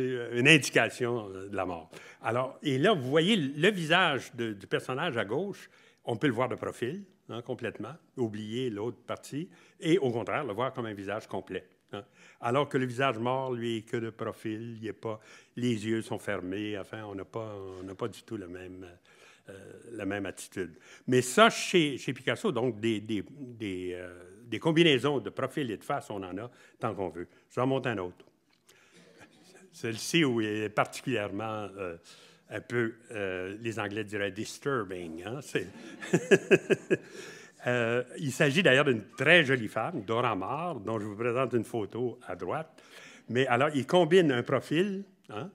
euh, une indication de la mort. Alors, et là, vous voyez le visage du personnage à gauche, on peut le voir de profil, hein, complètement, oublier l'autre partie, et au contraire, le voir comme un visage complet. Hein. Alors que le visage mort, lui, est que de profil, il est pas, les yeux sont fermés, enfin, on n'a pas, pas du tout le même, euh, la même attitude. Mais ça, chez, Picasso, donc des, des, des, euh, des, combinaisons de profil et de face, on en a tant qu'on veut. J'en monte un autre. Celle-ci, où est particulièrement euh, un peu, euh, les Anglais diraient disturbing. Hein, euh, il s'agit d'ailleurs d'une très jolie femme, Dora Maar, dont je vous présente une photo à droite. Mais alors, il combine un profil hein,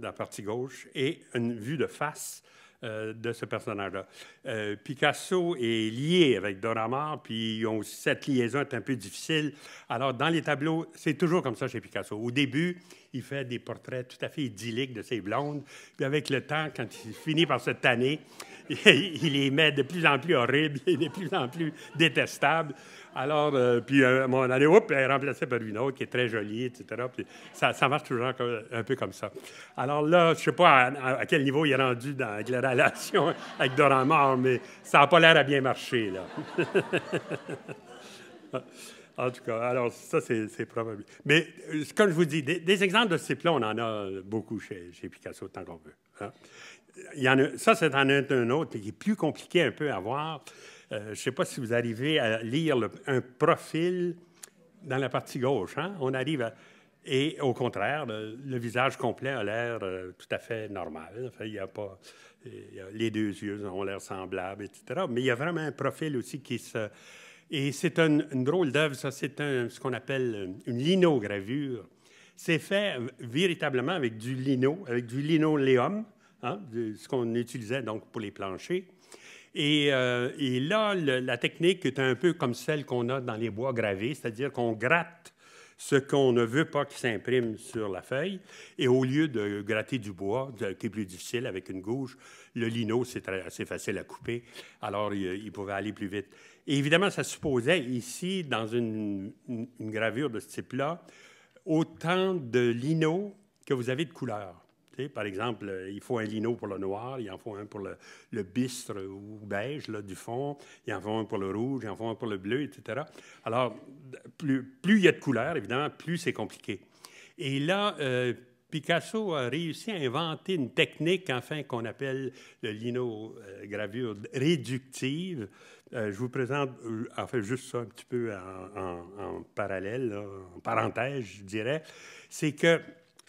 la partie gauche et une vue de face de ce personnage-là. Picasso est lié avec Dora Maar, puis cette liaison est un peu difficile. Alors, dans les tableaux, c'est toujours comme ça chez Picasso. Au début, il fait des portraits tout à fait idylliques de ses blondes. Puis avec le temps, quand il finit par se tanner, il les met de plus en plus horribles et de plus en plus détestables. Alors, euh, puis euh, à un moment oups, elle est remplacée par une autre qui est très jolie, etc. Puis ça, marche toujours un peu comme ça. Alors là, je ne sais pas à, quel niveau il est rendu dans la relation avec Doran Moore, mais ça n'a pas l'air à bien marcher, là. En tout cas, alors ça, c'est probable. Mais euh, comme je vous dis, des, exemples de ce type-là, on en a euh, beaucoup chez, chez Picasso, tant qu'on veut. Hein. Il y en ça, c'est un autre, qui est plus compliqué un peu à voir. Euh, je ne sais pas si vous arrivez à lire un profil dans la partie gauche. Hein. On arrive Et au contraire, le, visage complet a l'air tout à fait normal. il y a pas, les deux yeux ont l'air semblables, etc. Mais il y a vraiment un profil aussi qui se et c'est une drôle d'œuvre, ça, c'est ce qu'on appelle euh, une linogravure. C'est fait euh, véritablement avec du lino, avec du linoléum, hein, de, ce qu'on utilisait donc pour les planchers. Et, euh, là, la technique est un peu comme celle qu'on a dans les bois gravés, c'est-à-dire qu'on gratte ce qu'on ne veut pas qui s'imprime sur la feuille. Et au lieu de gratter du bois, qui est plus difficile avec une gouge, le lino, c'est assez facile à couper. Alors, il, pouvait aller plus vite. Et évidemment, ça supposait ici, dans une, une gravure de ce type-là, autant de lino que vous avez de couleurs par exemple, euh, il faut un lino pour le noir, il en faut un pour le, bistre ou beige là, du fond, il en faut un pour le rouge, il en faut un pour le bleu, etc. Alors, plus, il y a de couleurs, évidemment, plus c'est compliqué. Et là, euh, Picasso a réussi à inventer une technique, enfin, qu'on appelle le lino euh, gravure réductive. je vous présente, fait juste ça un petit peu en, parallèle, en parenthèse, je dirais. C'est que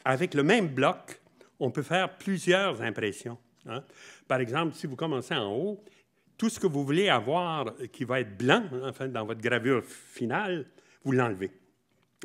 avec le même bloc, on peut faire plusieurs impressions. Hein. Par exemple, si vous commencez en haut, tout ce que vous voulez avoir qui va être blanc hein, enfin, dans votre gravure finale, vous l'enlevez.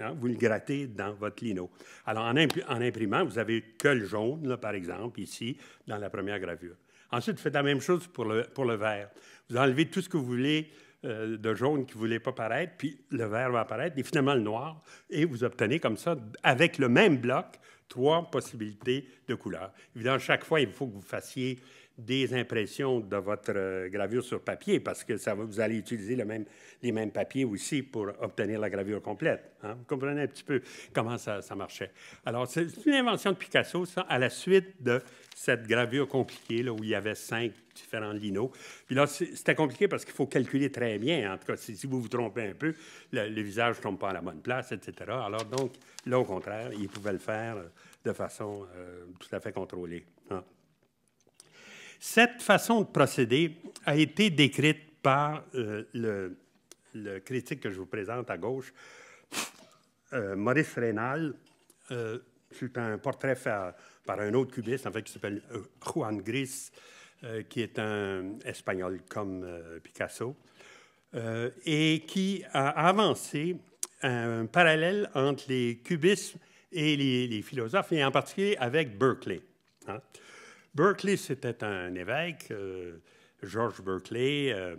Hein. vous le grattez dans votre lino. Alors, en, imprimant, vous avez que le jaune, par exemple, ici, dans la première gravure. Ensuite, vous faites la même chose pour le, pour vert. Vous enlevez tout ce que vous voulez euh, de jaune qui ne voulait pas paraître, puis le vert va apparaître, et finalement le noir, et vous obtenez comme ça, avec le même bloc, trois possibilités de couleurs. Évidemment, chaque fois, il faut que vous fassiez des impressions de votre euh, gravure sur papier, parce que vous allez utiliser même, les mêmes papiers aussi pour obtenir la gravure complète. Hein? Vous comprenez un petit peu comment ça, marchait. Alors, c'est une invention de Picasso, ça, à la suite de cette gravure compliquée, là, où il y avait cinq différents linos. Puis là, c'était compliqué parce qu'il faut calculer très bien. En tout cas, si, vous vous trompez un peu, le, visage ne tombe pas à la bonne place, etc. Alors, donc, là, au contraire, il pouvait le faire euh, de façon euh, tout à fait contrôlée. Cette façon de procéder a été décrite par euh, le, critique que je vous présente à gauche, euh, Maurice Reynal. c'est euh, un portrait fait par un autre cubiste, en fait, qui s'appelle Juan Gris, qui est un Espagnol comme Picasso, et qui a avancé un parallèle entre les cubistes et les, philosophes, et en particulier avec Berkeley. Hein. Berkeley, c'était un évêque, euh, George Berkeley, euh,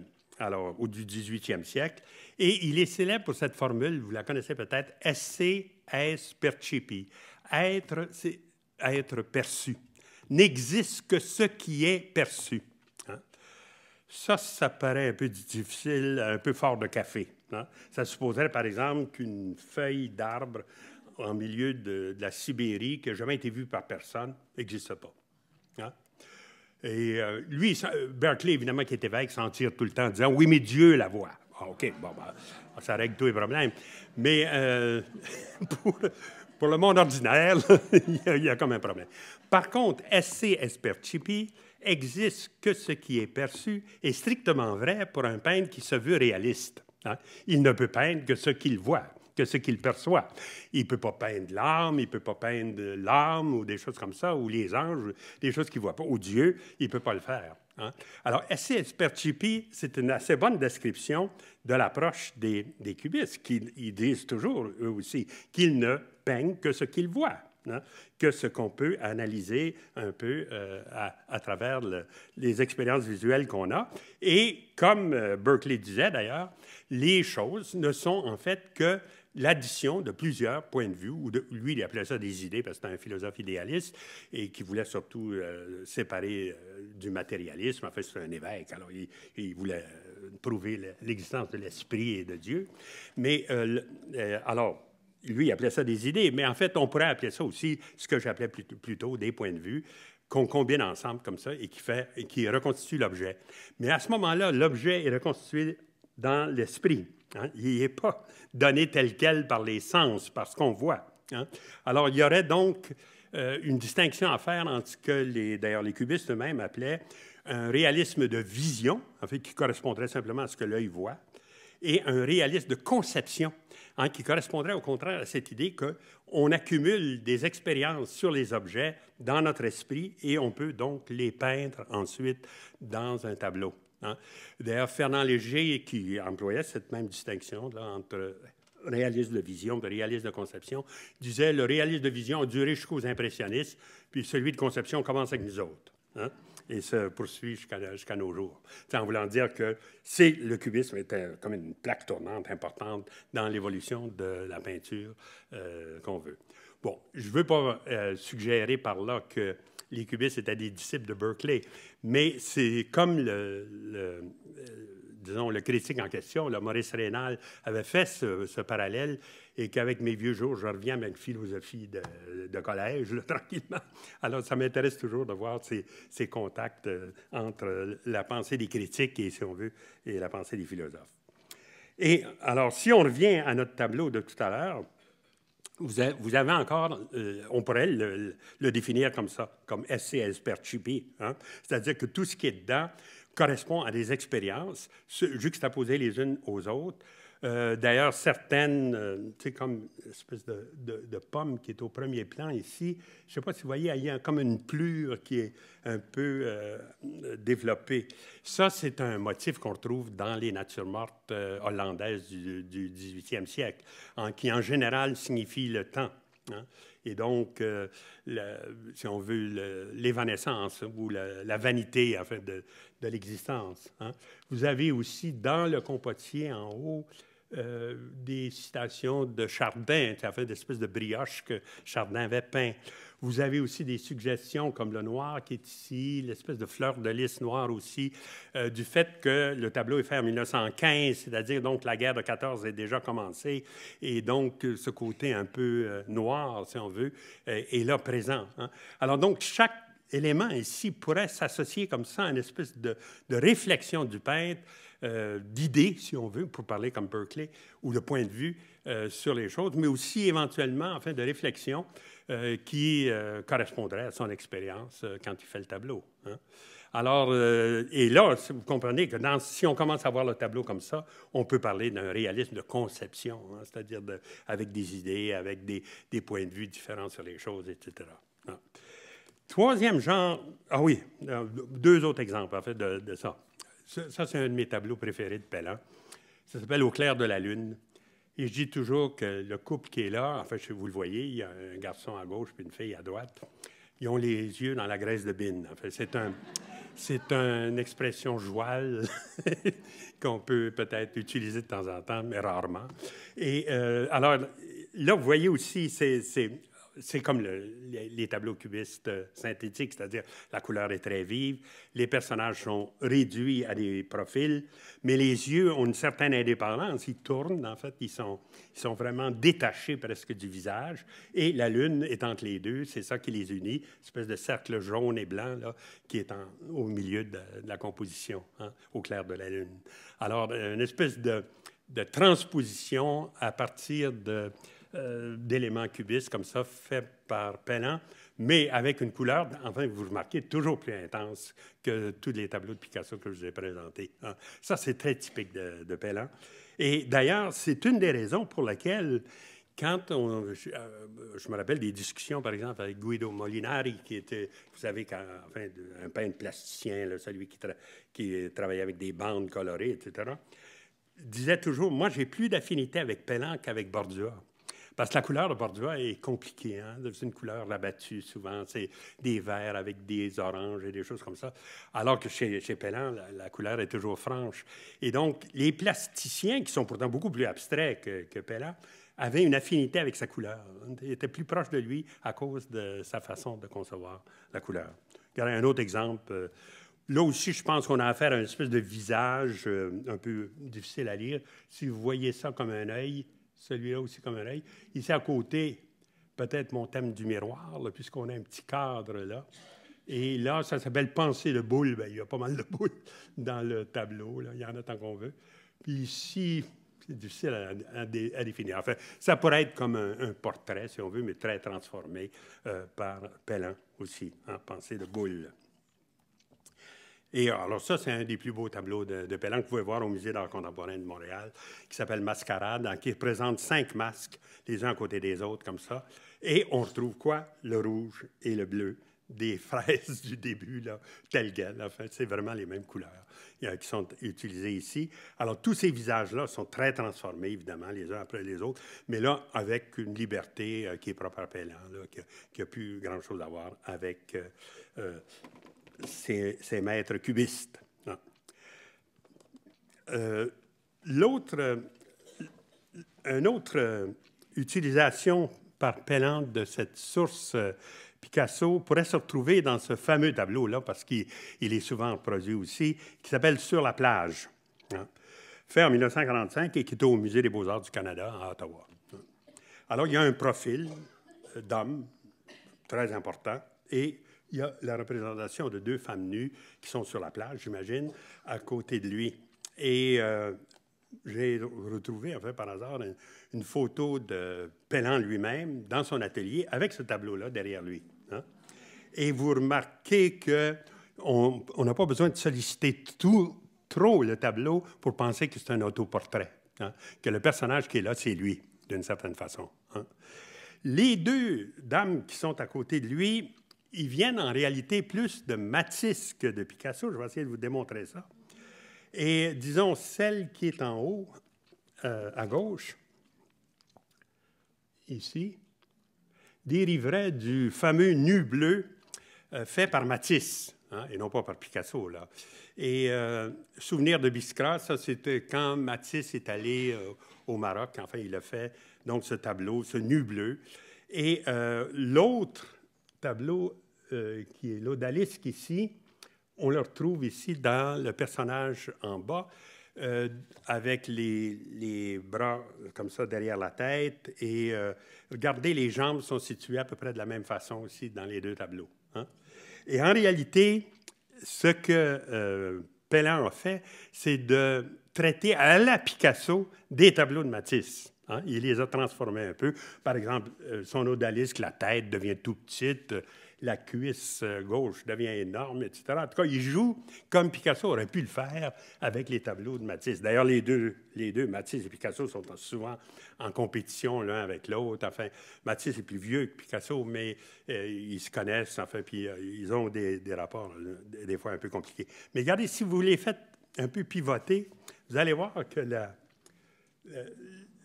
au du 18 siècle, et il est célèbre pour cette formule, vous la connaissez peut-être, esse percipi. Être, c'est être perçu. N'existe que ce qui est perçu. Hein. Ça, ça paraît un peu difficile, un peu fort de café. Hein. Ça supposerait, par exemple, qu'une feuille d'arbre en milieu de, de la Sibérie, qui n'a jamais été vue par personne, n'existe pas. Et euh, lui, Berkeley, évidemment, qui est évêque, s'en tire tout le temps en disant Oui, mais Dieu la voit. Ah, OK, bon, ben, ça règle tous les problèmes. Mais euh, pour, le monde ordinaire, il, y a, même comme un problème. Par contre, SC Espercipi existe que ce qui est perçu est strictement vrai pour un peintre qui se veut réaliste. Hein. Il ne peut peindre que ce qu'il voit que ce qu'il perçoit. Il ne peut pas peindre l'âme, il ne peut pas peindre l'âme ou des choses comme ça, ou les anges, des choses qu'il ne voit pas, ou Dieu, il ne peut pas le faire. Hein. Alors, S.S. Percipi, c'est une assez bonne description de l'approche des, des, cubistes, qui disent toujours, eux aussi, qu'ils ne peignent que ce qu'ils voient, hein, que ce qu'on peut analyser un peu euh, à, travers les expériences visuelles qu'on a. Et comme euh, Berkeley disait d'ailleurs, les choses ne sont en fait que l'addition de plusieurs points de vue, ou lui, il appelait ça des idées parce que c'était un philosophe idéaliste et qui voulait surtout euh, séparer euh, du matérialisme. En fait, c'est un évêque, alors il, voulait euh, prouver l'existence de l'esprit et de Dieu. Mais alors, lui, il appelait ça des idées, mais en fait, on pourrait appeler ça aussi ce que j'appelais plutôt des points de vue qu'on combine ensemble comme ça et qui, fait, et qui reconstitue l'objet. Mais à ce moment-là, l'objet est reconstitué dans l'esprit. Hein? Il n'est pas donné tel quel par les sens, par ce qu'on voit. Hein? Alors, il y aurait donc euh, une distinction à faire entre ce que, d'ailleurs, les cubistes eux-mêmes appelaient un réalisme de vision, en fait, qui correspondrait simplement à ce que l'œil voit, et un réalisme de conception, hein, qui correspondrait au contraire à cette idée qu'on accumule des expériences sur les objets dans notre esprit et on peut donc les peindre ensuite dans un tableau. Hein. D'ailleurs, Fernand Léger, qui employait cette même distinction entre réalisme de vision et réalisme de conception, disait le réalisme de vision a duré jusqu'aux impressionnistes, puis celui de conception commence avec nous autres. Hein, et se poursuit jusqu'à nos jours. C'est en voulant dire que c'est le cubisme était euh, comme une plaque tournante importante dans l'évolution de la peinture euh, qu'on veut. Bon, je ne veux pas euh, suggérer par là que les cubistes étaient des disciples de Berkeley. Mais c'est comme le, euh, disons, le critique en question, le Maurice Rénal, avait fait ce, parallèle et qu'avec mes vieux jours, je reviens à une philosophie de, collège, tranquillement. Alors, ça m'intéresse toujours de voir ces, ces contacts euh, entre la pensée des critiques et, si on veut, et la pensée des philosophes. Et alors, si on revient à notre tableau de tout à l'heure, vous avez, encore, euh, on pourrait le, définir comme ça, comme SCS percipi, hein? c'est-à-dire que tout ce qui est dedans correspond à des expériences juxtaposées les unes aux autres, euh, d'ailleurs, certaines, euh, tu sais, comme une espèce de, pomme qui est au premier plan ici, je ne sais pas si vous voyez, il y a comme une plure qui est un peu euh, développée. Ça, c'est un motif qu'on retrouve dans les natures mortes hollandaises du, du, 18e siècle, qui en général signifie le temps. Hein. Et donc, si on veut, l'évanescence ou la, vanité en fait, de, l'existence. Hein. Vous avez aussi dans le compotier en haut euh, des citations de Chardin, ça fait des espèces de brioche que Chardin avait peint. Vous avez aussi des suggestions comme le noir qui est ici, l'espèce de fleur de lys noire aussi, euh, du fait que le tableau est fait en 1915, c'est-à-dire donc la guerre de 14 est déjà commencée, et donc ce côté un peu euh, noir, si on veut, est là présent. Hein. Alors donc chaque élément ici pourrait s'associer comme ça à une espèce de réflexion du peintre euh, d'idées, si on veut, pour parler comme Berkeley, ou de point de vue euh, sur les choses, mais aussi éventuellement, fait, de réflexion euh, qui correspondrait à son expérience quand il fait le tableau. Hein. Alors, et là, vous comprenez que dans, si on commence à voir le tableau comme ça, on peut parler d'un réalisme de conception, hein, c'est-à-dire avec des idées, avec des, des, points de vue différents sur les choses, etc. Hein. Troisième genre, ah oui, deux autres exemples en fait de ça ça, c'est un de mes tableaux préférés de Pellan. Ça s'appelle Au clair de la lune. Et je dis toujours que le couple qui est là, en fait, vous le voyez, il y a un garçon à gauche puis une fille à droite. Ils ont les yeux dans la graisse de bine. En c'est un, c'est une expression joie qu'on peut peut-être utiliser de temps en temps, mais rarement. Et euh, alors, là, vous voyez aussi, c'est c'est comme les, tableaux cubistes euh, synthétiques, c'est-à-dire la couleur est très vive, les personnages sont réduits à des profils, mais les yeux ont une certaine indépendance, ils tournent, en fait, ils sont, ils sont vraiment détachés presque du visage, et la lune est entre les deux, c'est ça qui les unit, une espèce de cercle jaune et blanc là, qui est au milieu de, la composition, hein, au clair de la lune. Alors, une espèce de transposition à partir de euh, d'éléments cubistes comme ça, fait par Pennant, mais avec une couleur, enfin, vous remarquez, toujours plus intense que tous les tableaux de Picasso que je vous ai présentés. Hein. Ça, c'est très typique de, de Et d'ailleurs, c'est une des raisons pour laquelle quand on, euh, je, me rappelle des discussions, par exemple, avec Guido Molinari, qui était, vous savez, un peintre plasticien, celui qui, travaillait avec des bandes colorées, etc., disait toujours, moi, j'ai plus d'affinité avec Pellan qu'avec Bordua. Parce que la couleur de Bordua est compliquée. Hein? C'est une couleur rabattue souvent. C'est des verts avec des oranges et des choses comme ça. Alors que chez, chez la, couleur est toujours franche. Et donc, les plasticiens, qui sont pourtant beaucoup plus abstraits que, que avaient une affinité avec sa couleur. Ils étaient plus proches de lui à cause de sa façon de concevoir la couleur. a un autre exemple. Euh, là aussi, je pense qu'on a affaire à une espèce de visage euh, un peu difficile à lire. Si vous voyez ça comme un œil, celui-là aussi comme oreille. Ici à côté, peut-être mon thème du miroir, puisqu'on a un petit cadre là. Et là, ça s'appelle Pensée de boule. Ben, il y a pas mal de boules dans le tableau. Il y en a tant qu'on veut. Puis ici, c'est difficile à, définir. Enfin, ça pourrait être comme un, portrait, si on veut, mais très transformé euh, par Pellan aussi, en hein, pensée de boule. Et alors ça, c'est un des plus beaux tableaux de, de que vous pouvez voir au Musée d'art contemporain de Montréal, qui s'appelle Mascarade, hein, qui présente cinq masques, les uns à côté des autres, comme ça. Et on retrouve quoi? Le rouge et le bleu des fraises du début, là, telles quelles. Enfin, c'est vraiment les mêmes couleurs euh, qui sont utilisées ici. Alors, tous ces visages-là sont très transformés, évidemment, les uns après les autres, mais là, avec une liberté euh, qui est propre à Pélan, qui n'a plus grand-chose à voir avec euh, ces, maîtres cubistes. Ah. Euh, l'autre, une autre utilisation par Pellante de cette source euh, Picasso pourrait se retrouver dans ce fameux tableau-là, parce qu'il est souvent produit aussi, qui s'appelle Sur la plage, ah, fait en 1945 et qui est au Musée des beaux-arts du Canada à Ottawa. Ah. Alors, il y a un profil d'homme très important et il y a la représentation de deux femmes nues qui sont sur la plage, j'imagine, à côté de lui. Et euh, j'ai retrouvé, en fait, par hasard, une, photo de Pellan lui-même dans son atelier avec ce tableau-là derrière lui. Hein. Et vous remarquez que on n'a pas besoin de solliciter tout, trop le tableau pour penser que c'est un autoportrait, hein, que le personnage qui est là, c'est lui, d'une certaine façon. Hein. Les deux dames qui sont à côté de lui ils viennent en réalité plus de Matisse que de Picasso. Je vais essayer de vous démontrer ça. Et disons, celle qui est en haut, euh, à gauche, ici, dériverait du fameux nu bleu euh, fait par Matisse, hein, et non pas par Picasso. Là. Et euh, Souvenir de Biscra, ça c'était quand Matisse est allé au Maroc, enfin il a fait donc ce tableau, ce nu bleu. Et l'autre tableau euh, qui est l'odalisque ici, on le retrouve ici dans le personnage en bas, euh, avec les, les, bras comme ça derrière la tête. Et euh, regardez, les jambes sont situées à peu près de la même façon aussi dans les deux tableaux. Hein. Et en réalité, ce que Pellin a fait, c'est de traiter à la Picasso des tableaux de Matisse. Hein. Il les a transformés un peu. Par exemple, son odalisque, la tête devient tout petite la cuisse euh, gauche devient énorme, etc. En tout cas, il joue comme Picasso aurait pu le faire avec les tableaux de Matisse. D'ailleurs, les deux, les deux, Matisse et Picasso, sont souvent en compétition l'un avec l'autre. Enfin, Matisse est plus vieux que Picasso, mais euh, ils se connaissent, enfin, puis euh, ils ont des, rapports, des fois un peu compliqués. Mais regardez, si vous les faites un peu pivoter, vous allez voir que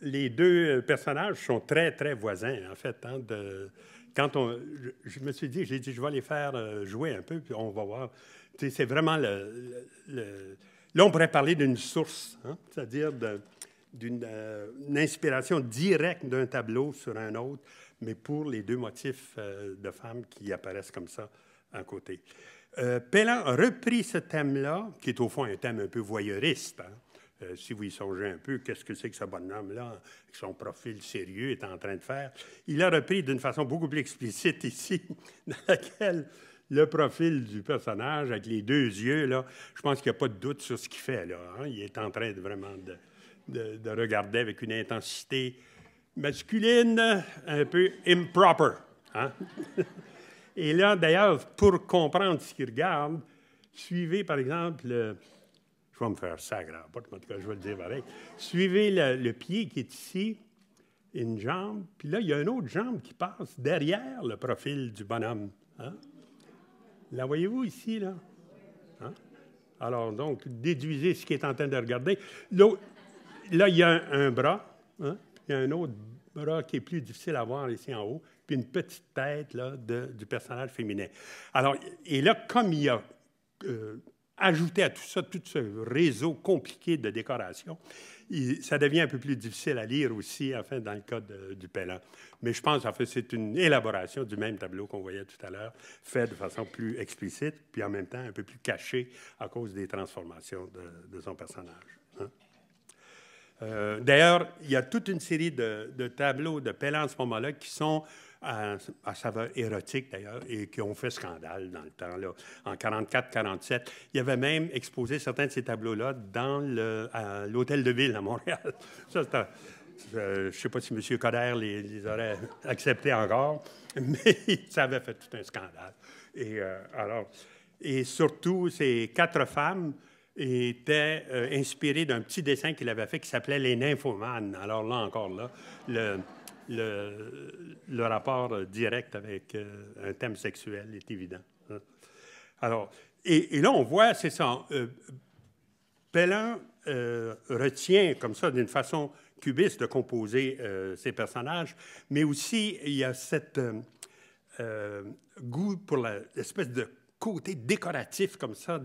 les deux personnages sont très, très voisins, en fait, hein, de, quand on, je, me suis dit, j'ai dit, je vais les faire euh, jouer un peu, puis on va voir. c'est vraiment le, Là, on pourrait parler d'une source, hein, c'est-à-dire d'une euh, inspiration directe d'un tableau sur un autre, mais pour les deux motifs euh, de femmes qui apparaissent comme ça à côté. Euh, a repris ce thème-là, qui est au fond un thème un peu voyeuriste, hein, euh, si vous y songez un peu, qu'est-ce que c'est que ce bonhomme-là, avec son profil sérieux, est en train de faire? Il a repris d'une façon beaucoup plus explicite ici, dans laquelle le profil du personnage, avec les deux yeux, là, je pense qu'il n'y a pas de doute sur ce qu'il fait. Là, hein. Il est en train de vraiment de, regarder avec une intensité masculine, un peu improper. Hein. Et là, d'ailleurs, pour comprendre ce qu'il regarde, suivez, par exemple, je vais me faire ça, grand en tout cas, je vais le dire pareil. Suivez le, pied qui est ici, une jambe, puis là, il y a une autre jambe qui passe derrière le profil du bonhomme. Hein? La voyez-vous ici, là? Hein? Alors, donc, déduisez ce qui est en train de regarder. Là, il y a un, bras, hein? il y a un autre bras qui est plus difficile à voir ici en haut, puis une petite tête là, de, du personnage féminin. Alors, et là, comme il y a euh, ajouter à tout ça, tout ce réseau compliqué de décoration, ça devient un peu plus difficile à lire aussi, enfin, dans le cas du Pélan. Mais je pense, en fait, c'est une élaboration du même tableau qu'on voyait tout à l'heure, fait de façon plus explicite, puis en même temps un peu plus cachée à cause des transformations de, son personnage. Hein. Euh, d'ailleurs, il y a toute une série de, tableaux de Pélan à ce moment-là qui sont à, à saveur érotique d'ailleurs, et qui ont fait scandale dans le temps. Là. En 44-47, il avait même exposé certains de ces tableaux-là dans l'hôtel de ville à Montréal. je ne sais pas si M. Coderre les, aurait acceptés encore, mais ça avait fait tout un scandale. Et, euh, alors, et surtout, ces quatre femmes étaient euh, inspirées d'un petit dessin qu'il avait fait qui s'appelait Les Nymphomanes. Alors là encore, là, le, le, le rapport direct avec euh, un thème sexuel est évident. Hein. Alors, et, là, on voit, c'est ça, euh, Pellin euh, retient comme ça d'une façon cubiste de composer ses personnages, mais aussi il y a cette goût pour l'espèce de côté décoratif comme ça,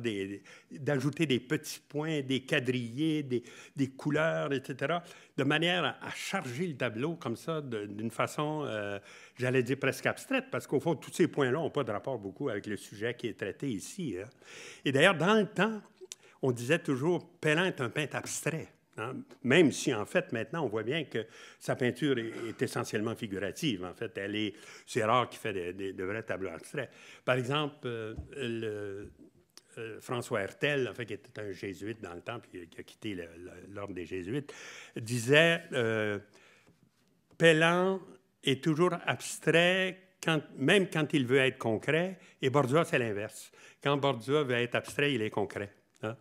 d'ajouter des, petits points, des quadrillés, des, couleurs, etc., de manière à, charger le tableau comme ça d'une façon, euh, j'allais dire presque abstraite, parce qu'au fond, tous ces points-là n'ont pas de rapport beaucoup avec le sujet qui est traité ici. Hein. Et d'ailleurs, dans le temps, on disait toujours, Perrin est un peintre abstrait. Hein, même si, en fait, maintenant, on voit bien que sa peinture est, essentiellement figurative. En fait, elle est, c'est rare qu'il fait de, vrais tableaux abstraits. Par exemple, euh, euh, François Hertel, en fait, qui était un jésuite dans le temps, puis qui a quitté l'ordre des jésuites, disait euh, est toujours abstrait même quand il veut être concret, et Borduas, c'est l'inverse. Quand Borduas veut être abstrait, il est concret. Hein.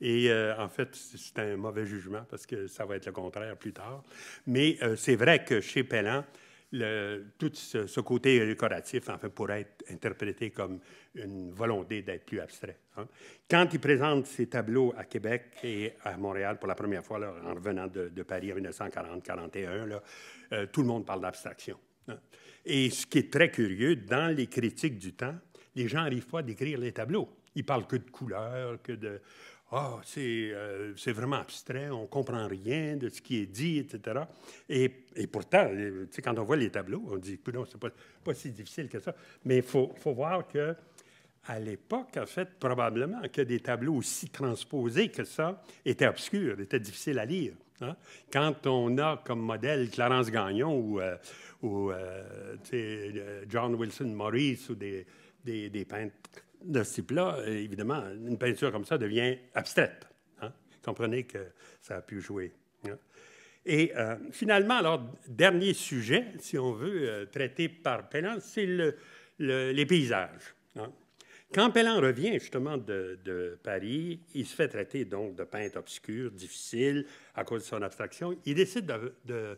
Et euh, en fait, c'est un mauvais jugement parce que ça va être le contraire plus tard. Mais euh, c'est vrai que chez Pellant, tout ce, côté décoratif, en fait, pourrait être interprété comme une volonté d'être plus abstrait. Hein. Quand il présente ses tableaux à Québec et à Montréal pour la première fois, en revenant de, Paris en 1940-41, euh, tout le monde parle d'abstraction. Hein. Et ce qui est très curieux, dans les critiques du temps, les gens n'arrivent pas à décrire les tableaux. Ils parlent que de couleurs, que de... Ah, euh, c'est vraiment abstrait, on ne comprend rien de ce qui est dit, etc. Et, pourtant, quand on voit les tableaux, on dit Non, c'est pas, pas si difficile que ça. Mais il faut, voir que à l'époque, en fait, probablement que des tableaux aussi transposés que ça étaient obscurs, étaient difficiles à lire. Hein. Quand on a comme modèle Clarence Gagnon ou, euh, euh, John Wilson Morris ou des, des, des peintres de ce type-là, euh, évidemment, une peinture comme ça devient abstraite. Hein. Comprenez que ça a pu jouer. Hein. Et euh, finalement, alors, dernier sujet, si on veut, traiter euh, traité par Pellan, c'est le, les paysages. Hein. Quand Pellan revient justement de, Paris, il se fait traiter donc de peintre obscur, difficile, à cause de son abstraction. Il décide de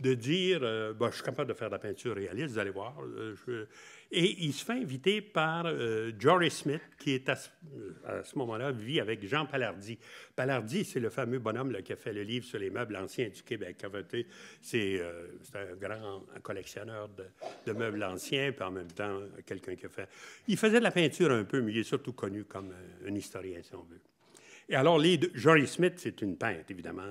de dire euh, ben, Je suis capable de faire de la peinture réaliste, vous allez voir. Euh, Et il se fait inviter par euh, Jory Smith, qui est à ce, moment-là vit avec Jean Pallardy. Pallardy, c'est le fameux bonhomme qui a fait le livre sur les meubles anciens du Québec. C'est un grand collectionneur de, meubles anciens, puis en même temps, quelqu'un qui a fait. Il faisait de la peinture un peu, mais il est surtout connu comme un historien, si on veut. Et alors, Jory Smith, c'est une peintre, évidemment.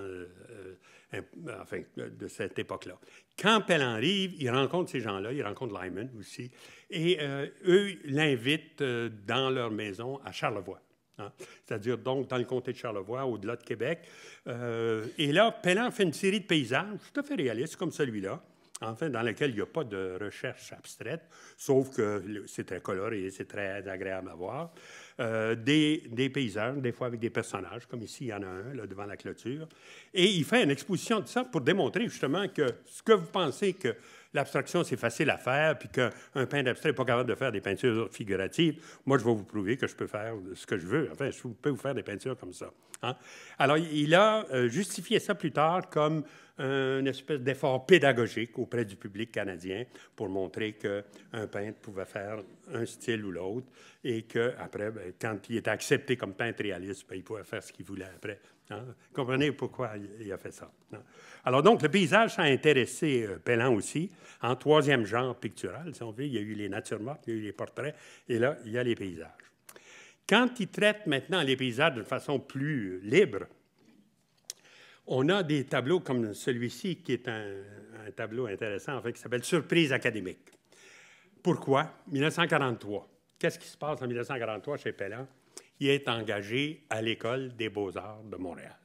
Euh, enfin, euh, de cette époque-là. Quand Pellin arrive, il rencontre ces gens-là, il rencontre Lyman aussi, et euh, eux l'invitent dans leur maison à Charlevoix. Hein. C'est-à-dire donc dans le comté de Charlevoix, au-delà de Québec. et là, Pellin fait une série de paysages tout à fait réalistes, comme celui-là enfin, dans lequel il n'y a pas de recherche abstraite, sauf que c'est très coloré, c'est très agréable à voir. Euh, des, des, paysages, des fois avec des personnages, comme ici, il y en a un là, devant la clôture. Et il fait une exposition de ça pour démontrer justement que ce que vous pensez que l'abstraction, c'est facile à faire, puis qu'un peintre abstrait n'est pas capable de faire des peintures figuratives. Moi, je vais vous prouver que je peux faire ce que je veux. Enfin, je peux vous faire des peintures comme ça. Hein. Alors, il a euh, justifié ça plus tard comme une espèce d'effort pédagogique auprès du public canadien pour montrer qu'un peintre pouvait faire un style ou l'autre et qu'après, ben, quand il était accepté comme peintre réaliste, ben, il pouvait faire ce qu'il voulait après Hein? Vous Comprenez pourquoi il a fait ça. Hein? Alors donc, le paysage, ça a intéressé euh, Pellan aussi, en troisième genre pictural, si on veut. Il y a eu les natures mortes, il y a eu les portraits, et là, il y a les paysages. Quand il traite maintenant les paysages d'une façon plus libre, on a des tableaux comme celui-ci, qui est un, un, tableau intéressant, en fait, qui s'appelle Surprise académique. Pourquoi? 1943. Qu'est-ce qui se passe en 1943 chez Pellan? il est engagé à l'École des beaux-arts de Montréal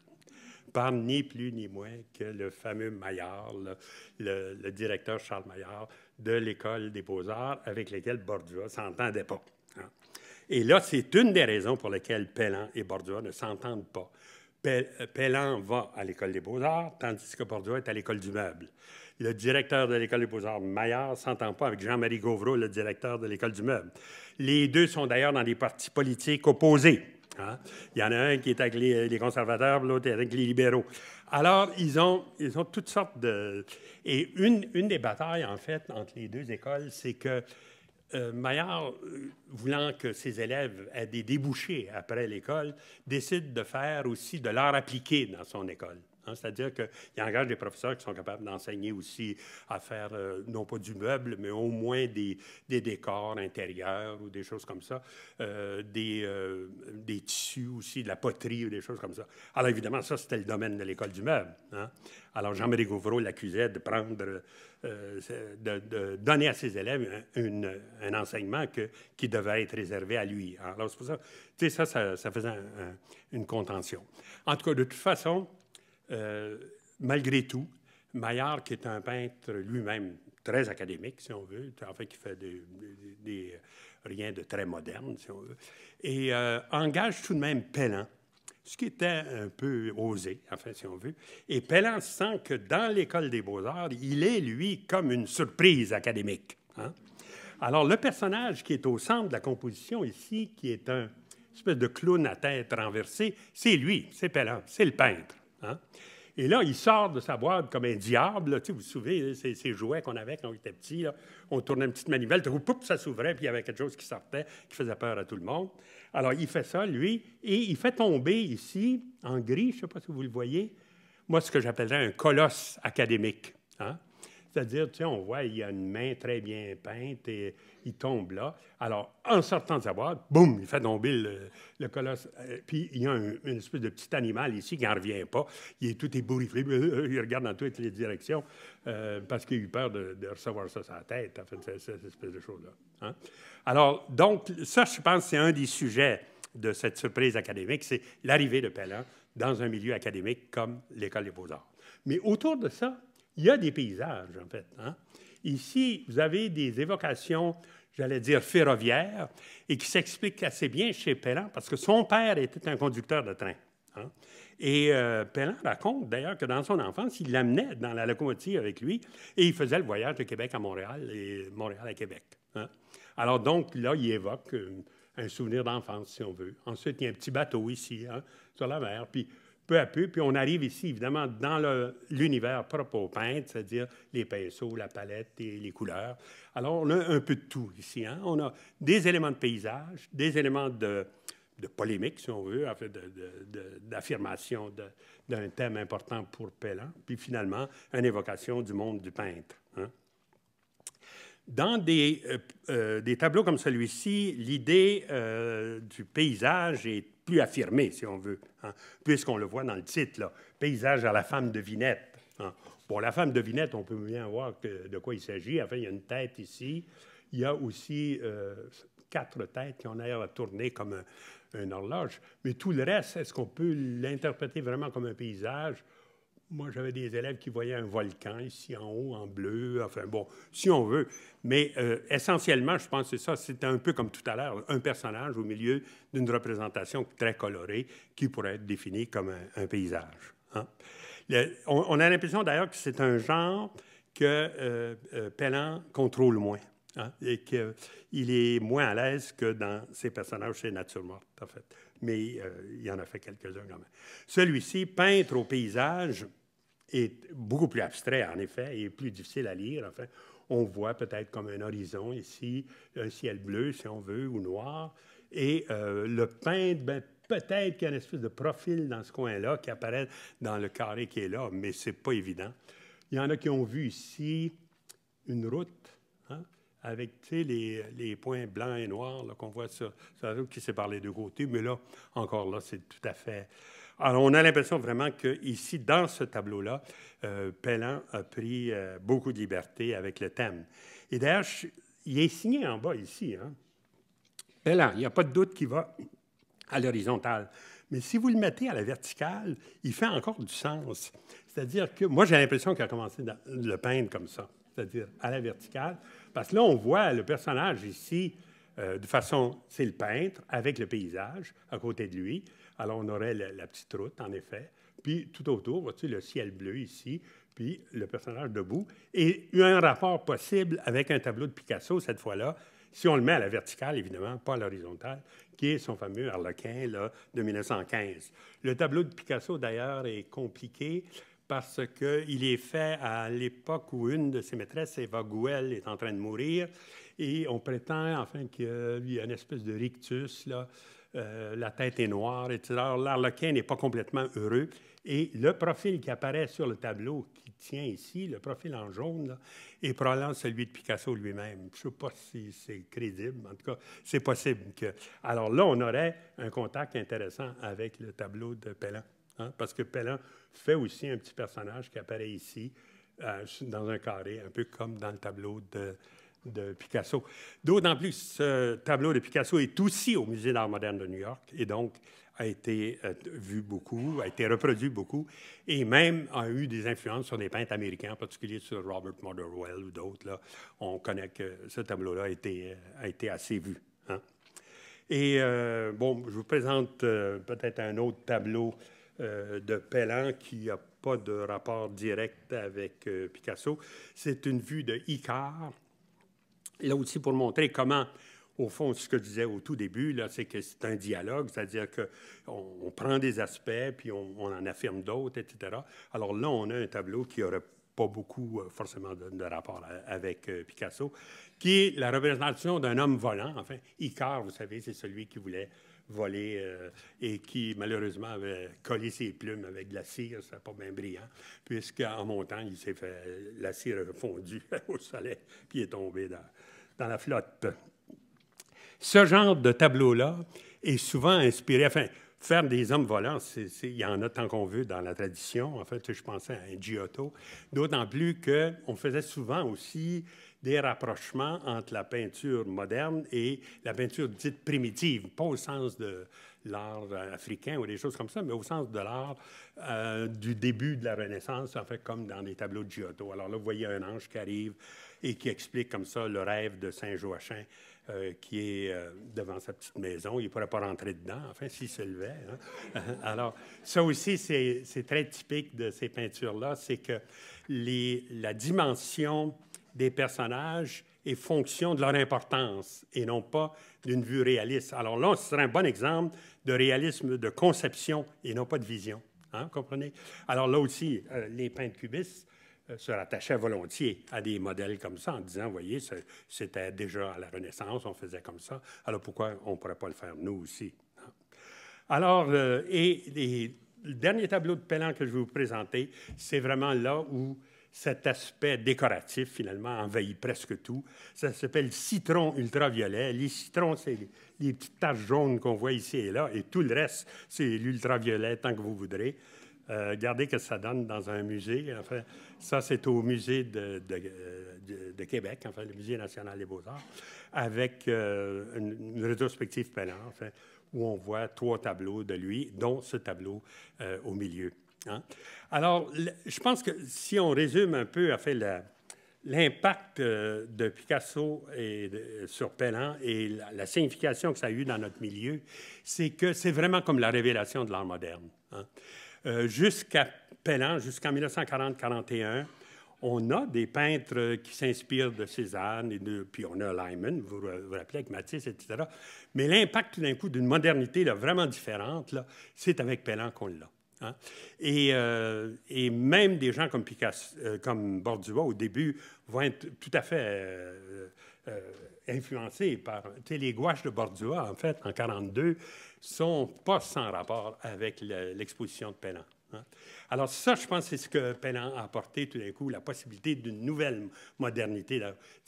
par ni plus ni moins que le fameux Maillard, le, directeur Charles Maillard de l'École des beaux-arts avec lequel Borduas ne s'entendait pas. Hein. Et là, c'est une des raisons pour lesquelles Pellan et Borduas ne s'entendent pas. Pellan va à l'École des beaux-arts, tandis que Borduas est à l'École du meuble. Le directeur de l'École des beaux Maillard s'entend pas avec Jean-Marie Gauvreau, le directeur de l'École du Meuble. Les deux sont d'ailleurs dans des partis politiques opposés. Hein. Il y en a un qui est avec les, conservateurs, l'autre est avec les libéraux. Alors, ils ont, toutes sortes de... Et une, des batailles, en fait, entre les deux écoles, c'est que euh, Maillard, euh, voulant que ses élèves aient des débouchés après l'école, décide de faire aussi de l'art appliqué dans son école. Hein, c'est-à-dire qu'il engage des professeurs qui sont capables d'enseigner aussi à faire, euh, non pas du meuble, mais au moins des, des décors intérieurs ou des choses comme ça, euh, des, euh, des, tissus aussi, de la poterie ou des choses comme ça. Alors évidemment, ça, c'était le domaine de l'école du meuble. Hein. Alors Jean-Marie Gouvreau l'accusait de prendre, de, donner à ses élèves un, un enseignement qui devait être réservé à lui. Alors c'est pour ça, tu ça, faisait une contention. En tout cas, de toute façon, euh, malgré tout, Maillard, qui est un peintre lui-même très académique, si on veut, en fait, qui fait des, rien de très moderne, si on veut, et euh, engage tout de même Pellant, ce qui était un peu osé, enfin, si on veut. Et Pellant sent que dans l'École des beaux-arts, il est, lui, comme une surprise académique. Hein. Alors, le personnage qui est au centre de la composition ici, qui est un espèce de clown à tête renversée, c'est lui, c'est Pellant, c'est le peintre. Hein? Et là, il sort de sa boîte comme un diable. vous vous souvenez, hein, ces, jouets qu'on avait quand on était petit, on tournait une petite manivelle, poup, ça s'ouvrait, puis il y avait quelque chose qui sortait, qui faisait peur à tout le monde. Alors, il fait ça, lui, et il fait tomber ici, en gris, je ne sais pas si vous le voyez, moi, ce que j'appellerais un colosse académique. Hein? C'est-à-dire, tu sais, on voit, il a une main très bien peinte et il tombe là. Alors, en sortant de sa boîte, boum, il fait tomber le, colosse. Euh, puis, il y a une espèce de petit animal ici qui n'en revient pas. Il est tout ébouriffé. Il regarde dans toutes les directions euh, parce qu'il a eu peur de, recevoir ça sur la tête, en fait, cette, espèce de chose-là. Hein. Alors, donc, ça, je pense, c'est un des sujets de cette surprise académique, c'est l'arrivée de Pellin dans un milieu académique comme l'École des beaux-arts. Mais autour de ça, il y a des paysages, en fait. Hein. Ici, vous avez des évocations, j'allais dire, ferroviaires, et qui s'expliquent assez bien chez Pellant, parce que son père était un conducteur de train. Hein. Et euh, raconte d'ailleurs que dans son enfance, il l'amenait dans la locomotive avec lui et il faisait le voyage de Québec à Montréal et Montréal à Québec. Hein. Alors donc, là, il évoque euh, un souvenir d'enfance, si on veut. Ensuite, il y a un petit bateau ici, sur la mer. Puis peu à peu, puis on arrive ici, évidemment, dans l'univers propre au peintre, c'est-à-dire les pinceaux, la palette et les couleurs. Alors, on a un peu de tout ici. Hein. On a des éléments de paysage, des éléments de, polémique, si on veut, d'affirmation d'un thème important pour Pellan, puis finalement, une évocation du monde du peintre. Hein. Dans euh, euh, des, tableaux comme celui-ci, l'idée euh, du paysage est plus affirmé, si on veut, hein, puisqu'on le voit dans le titre, là, Paysage à la femme de Vinette. Pour hein. Bon, la femme de Vinette, on peut bien voir de quoi il s'agit. Enfin, il y a une tête ici. Il y a aussi euh, quatre têtes qui ont l'air à tourner comme un, une horloge. Mais tout le reste, est-ce qu'on peut l'interpréter vraiment comme un paysage? moi, j'avais des élèves qui voyaient un volcan ici en haut, en bleu, enfin bon, si on veut. Mais euh, essentiellement, je pense que c'est ça. C'était un peu comme tout à l'heure, un personnage au milieu d'une représentation très colorée qui pourrait être définie comme un, paysage. Hein. on, a l'impression d'ailleurs que c'est un genre que euh, euh contrôle moins hein? et qu'il euh, est moins à l'aise que dans ses personnages chez Nature Morte, en fait mais il y en a fait quelques-uns quand même. Celui-ci, peintre au paysage, est beaucoup plus abstrait, en effet, et plus difficile à lire. Enfin, on voit peut-être comme un horizon ici, un ciel bleu, si on veut, ou noir. Et euh, le peintre, ben, peut-être qu'il y a une espèce de profil dans ce coin-là qui apparaît dans le carré qui est là, mais c'est pas évident. Il y en a qui ont vu ici une route hein, avec les, les, points blancs et noirs qu'on voit sur, sur, la route qui sépare les deux côtés, mais là, encore là, c'est tout à fait alors, on a l'impression vraiment qu'ici, dans ce tableau-là, euh, a pris euh, beaucoup de liberté avec le thème. Et d'ailleurs, il est signé en bas ici. Hein? il n'y a pas de doute qu'il va à l'horizontale. Mais si vous le mettez à la verticale, il fait encore du sens. C'est-à-dire que moi, j'ai l'impression qu'il a commencé à le peindre comme ça, c'est-à-dire à la verticale, parce que là, on voit le personnage ici euh, de façon, c'est le peintre avec le paysage à côté de lui. Alors, on aurait la, petite route, en effet. Puis tout autour, vois-tu le ciel bleu ici, puis le personnage debout. Et un rapport possible avec un tableau de Picasso, cette fois-là, si on le met à la verticale, évidemment, pas à l'horizontale, qui est son fameux Harlequin là, de 1915. Le tableau de Picasso, d'ailleurs, est compliqué parce qu'il est fait à l'époque où une de ses maîtresses, Eva Gouel, est en train de mourir. Et on prétend, enfin, qu'il y a une espèce de rictus, là, euh, la tête est noire, etc. L'arlequin n'est pas complètement heureux. Et le profil qui apparaît sur le tableau, qui tient ici, le profil en jaune, est probablement celui de Picasso lui-même. Je ne sais pas si c'est crédible, mais en tout cas, c'est possible que. Alors là, on aurait un contact intéressant avec le tableau de Pellin, hein, parce que Pellin fait aussi un petit personnage qui apparaît ici, euh, dans un carré, un peu comme dans le tableau de, de Picasso. D'autant plus, ce tableau de Picasso est aussi au Musée d'art moderne de New York et donc a été euh, vu beaucoup, a été reproduit beaucoup, et même a eu des influences sur des peintres américains, en particulier sur Robert Motherwell ou d'autres. On connaît que ce tableau-là a été, euh, assez vu. Hein. Et euh, bon, je vous présente peut-être un autre tableau de Pellan qui n'a pas de rapport direct avec Picasso. C'est une vue de Icare là aussi pour montrer comment au fond, ce que je disais au tout début, là, c'est que c'est un dialogue, c'est-à-dire qu'on on prend des aspects, puis on, en affirme d'autres, etc. Alors là, on a un tableau qui n'aurait pas beaucoup euh, forcément de, rapport avec euh, Picasso, qui est la représentation d'un homme volant. Enfin, Icar, vous savez, c'est celui qui voulait volé euh, et qui, malheureusement, avait collé ses plumes avec de la cire. Ce pas bien brillant, puisqu'en montant, il s'est fait, la cire fondue au soleil puis est tombé dans, dans la flotte. Ce genre de tableau-là est souvent inspiré, enfin, faire des hommes volants, il y en a tant qu'on veut dans la tradition. En fait, je pensais à un Giotto. D'autant plus qu'on faisait souvent aussi des rapprochements entre la peinture moderne et la peinture dite primitive, pas au sens de l'art euh, africain ou des choses comme ça, mais au sens de l'art euh, du début de la Renaissance, en fait, comme dans les tableaux de Giotto. Alors là, vous voyez un ange qui arrive et qui explique comme ça le rêve de Saint Joachim euh, qui est devant sa petite maison. Il ne pourrait pas rentrer dedans, enfin, s'il se levait. Hein. Alors, ça aussi, c'est très typique de ces peintures-là, c'est que les, la dimension des personnages et fonction de leur importance et non pas d'une vue réaliste. Alors là, ce serait un bon exemple de réalisme de conception et non pas de vision. Hein, comprenez? Alors là aussi, euh, les peintres cubistes euh, se rattachaient volontiers à des modèles comme ça en disant, voyez, c'était déjà à la Renaissance, on faisait comme ça, alors pourquoi on ne pourrait pas le faire nous aussi? Hein? Alors, euh, et, et, le dernier tableau de Pellan que je vais vous présenter, c'est vraiment là où cet aspect décoratif, finalement, envahit presque tout. Ça s'appelle citron ultraviolet. Les citrons, c'est les, petites taches jaunes qu'on voit ici et là, et tout le reste, c'est l'ultraviolet tant que vous voudrez. Gardez euh, regardez que ça donne dans un musée. Enfin, ça, c'est au musée de, Québec, enfin, le Musée national des beaux-arts, avec euh, une, rétrospective peinante, où on voit trois tableaux de lui, dont ce tableau euh, au milieu. Hein? Alors, je pense que si on résume un peu, à fait l'impact euh, de Picasso et sur Pellin et la, signification que ça a eu dans notre milieu, c'est que c'est vraiment comme la révélation de l'art moderne. Hein. Euh, jusqu'à Pellin, jusqu'en 1940-41, on a des peintres euh, qui s'inspirent de Cézanne, et de, puis on a Lyman, vous vous rappelez, avec Matisse, etc. Mais l'impact tout d'un coup d'une modernité vraiment différente, c'est avec Pellin qu'on l'a. Hein. Euh, et, même des gens comme, euh, Borduas, au début, vont être tout à fait euh, influencés par... les gouaches de Borduas, en fait, en 1942, sont pas sans rapport avec l'exposition de Pélan. Hein? Alors ça, je pense, c'est ce que Pellan a apporté tout d'un coup, la possibilité d'une nouvelle modernité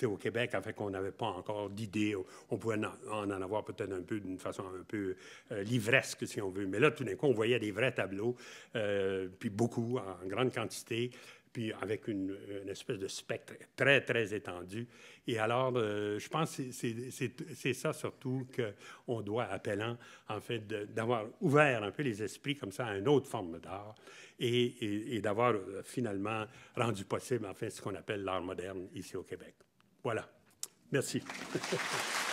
au Québec, afin qu'on n'avait pas encore d'idées. On pouvait en, en avoir peut-être un peu d'une façon un peu euh, livresque, si on veut. Mais là, tout d'un coup, on voyait des vrais tableaux, euh, puis beaucoup, en grande quantité, puis avec une, espèce de spectre très, très étendu. Et alors, euh, je pense que c'est ça surtout qu'on doit, appelant, en fait, d'avoir ouvert un peu les esprits comme ça à une autre forme d'art et, et d'avoir euh, finalement rendu possible, en fait, ce qu'on appelle l'art moderne ici au Québec. Voilà. Merci.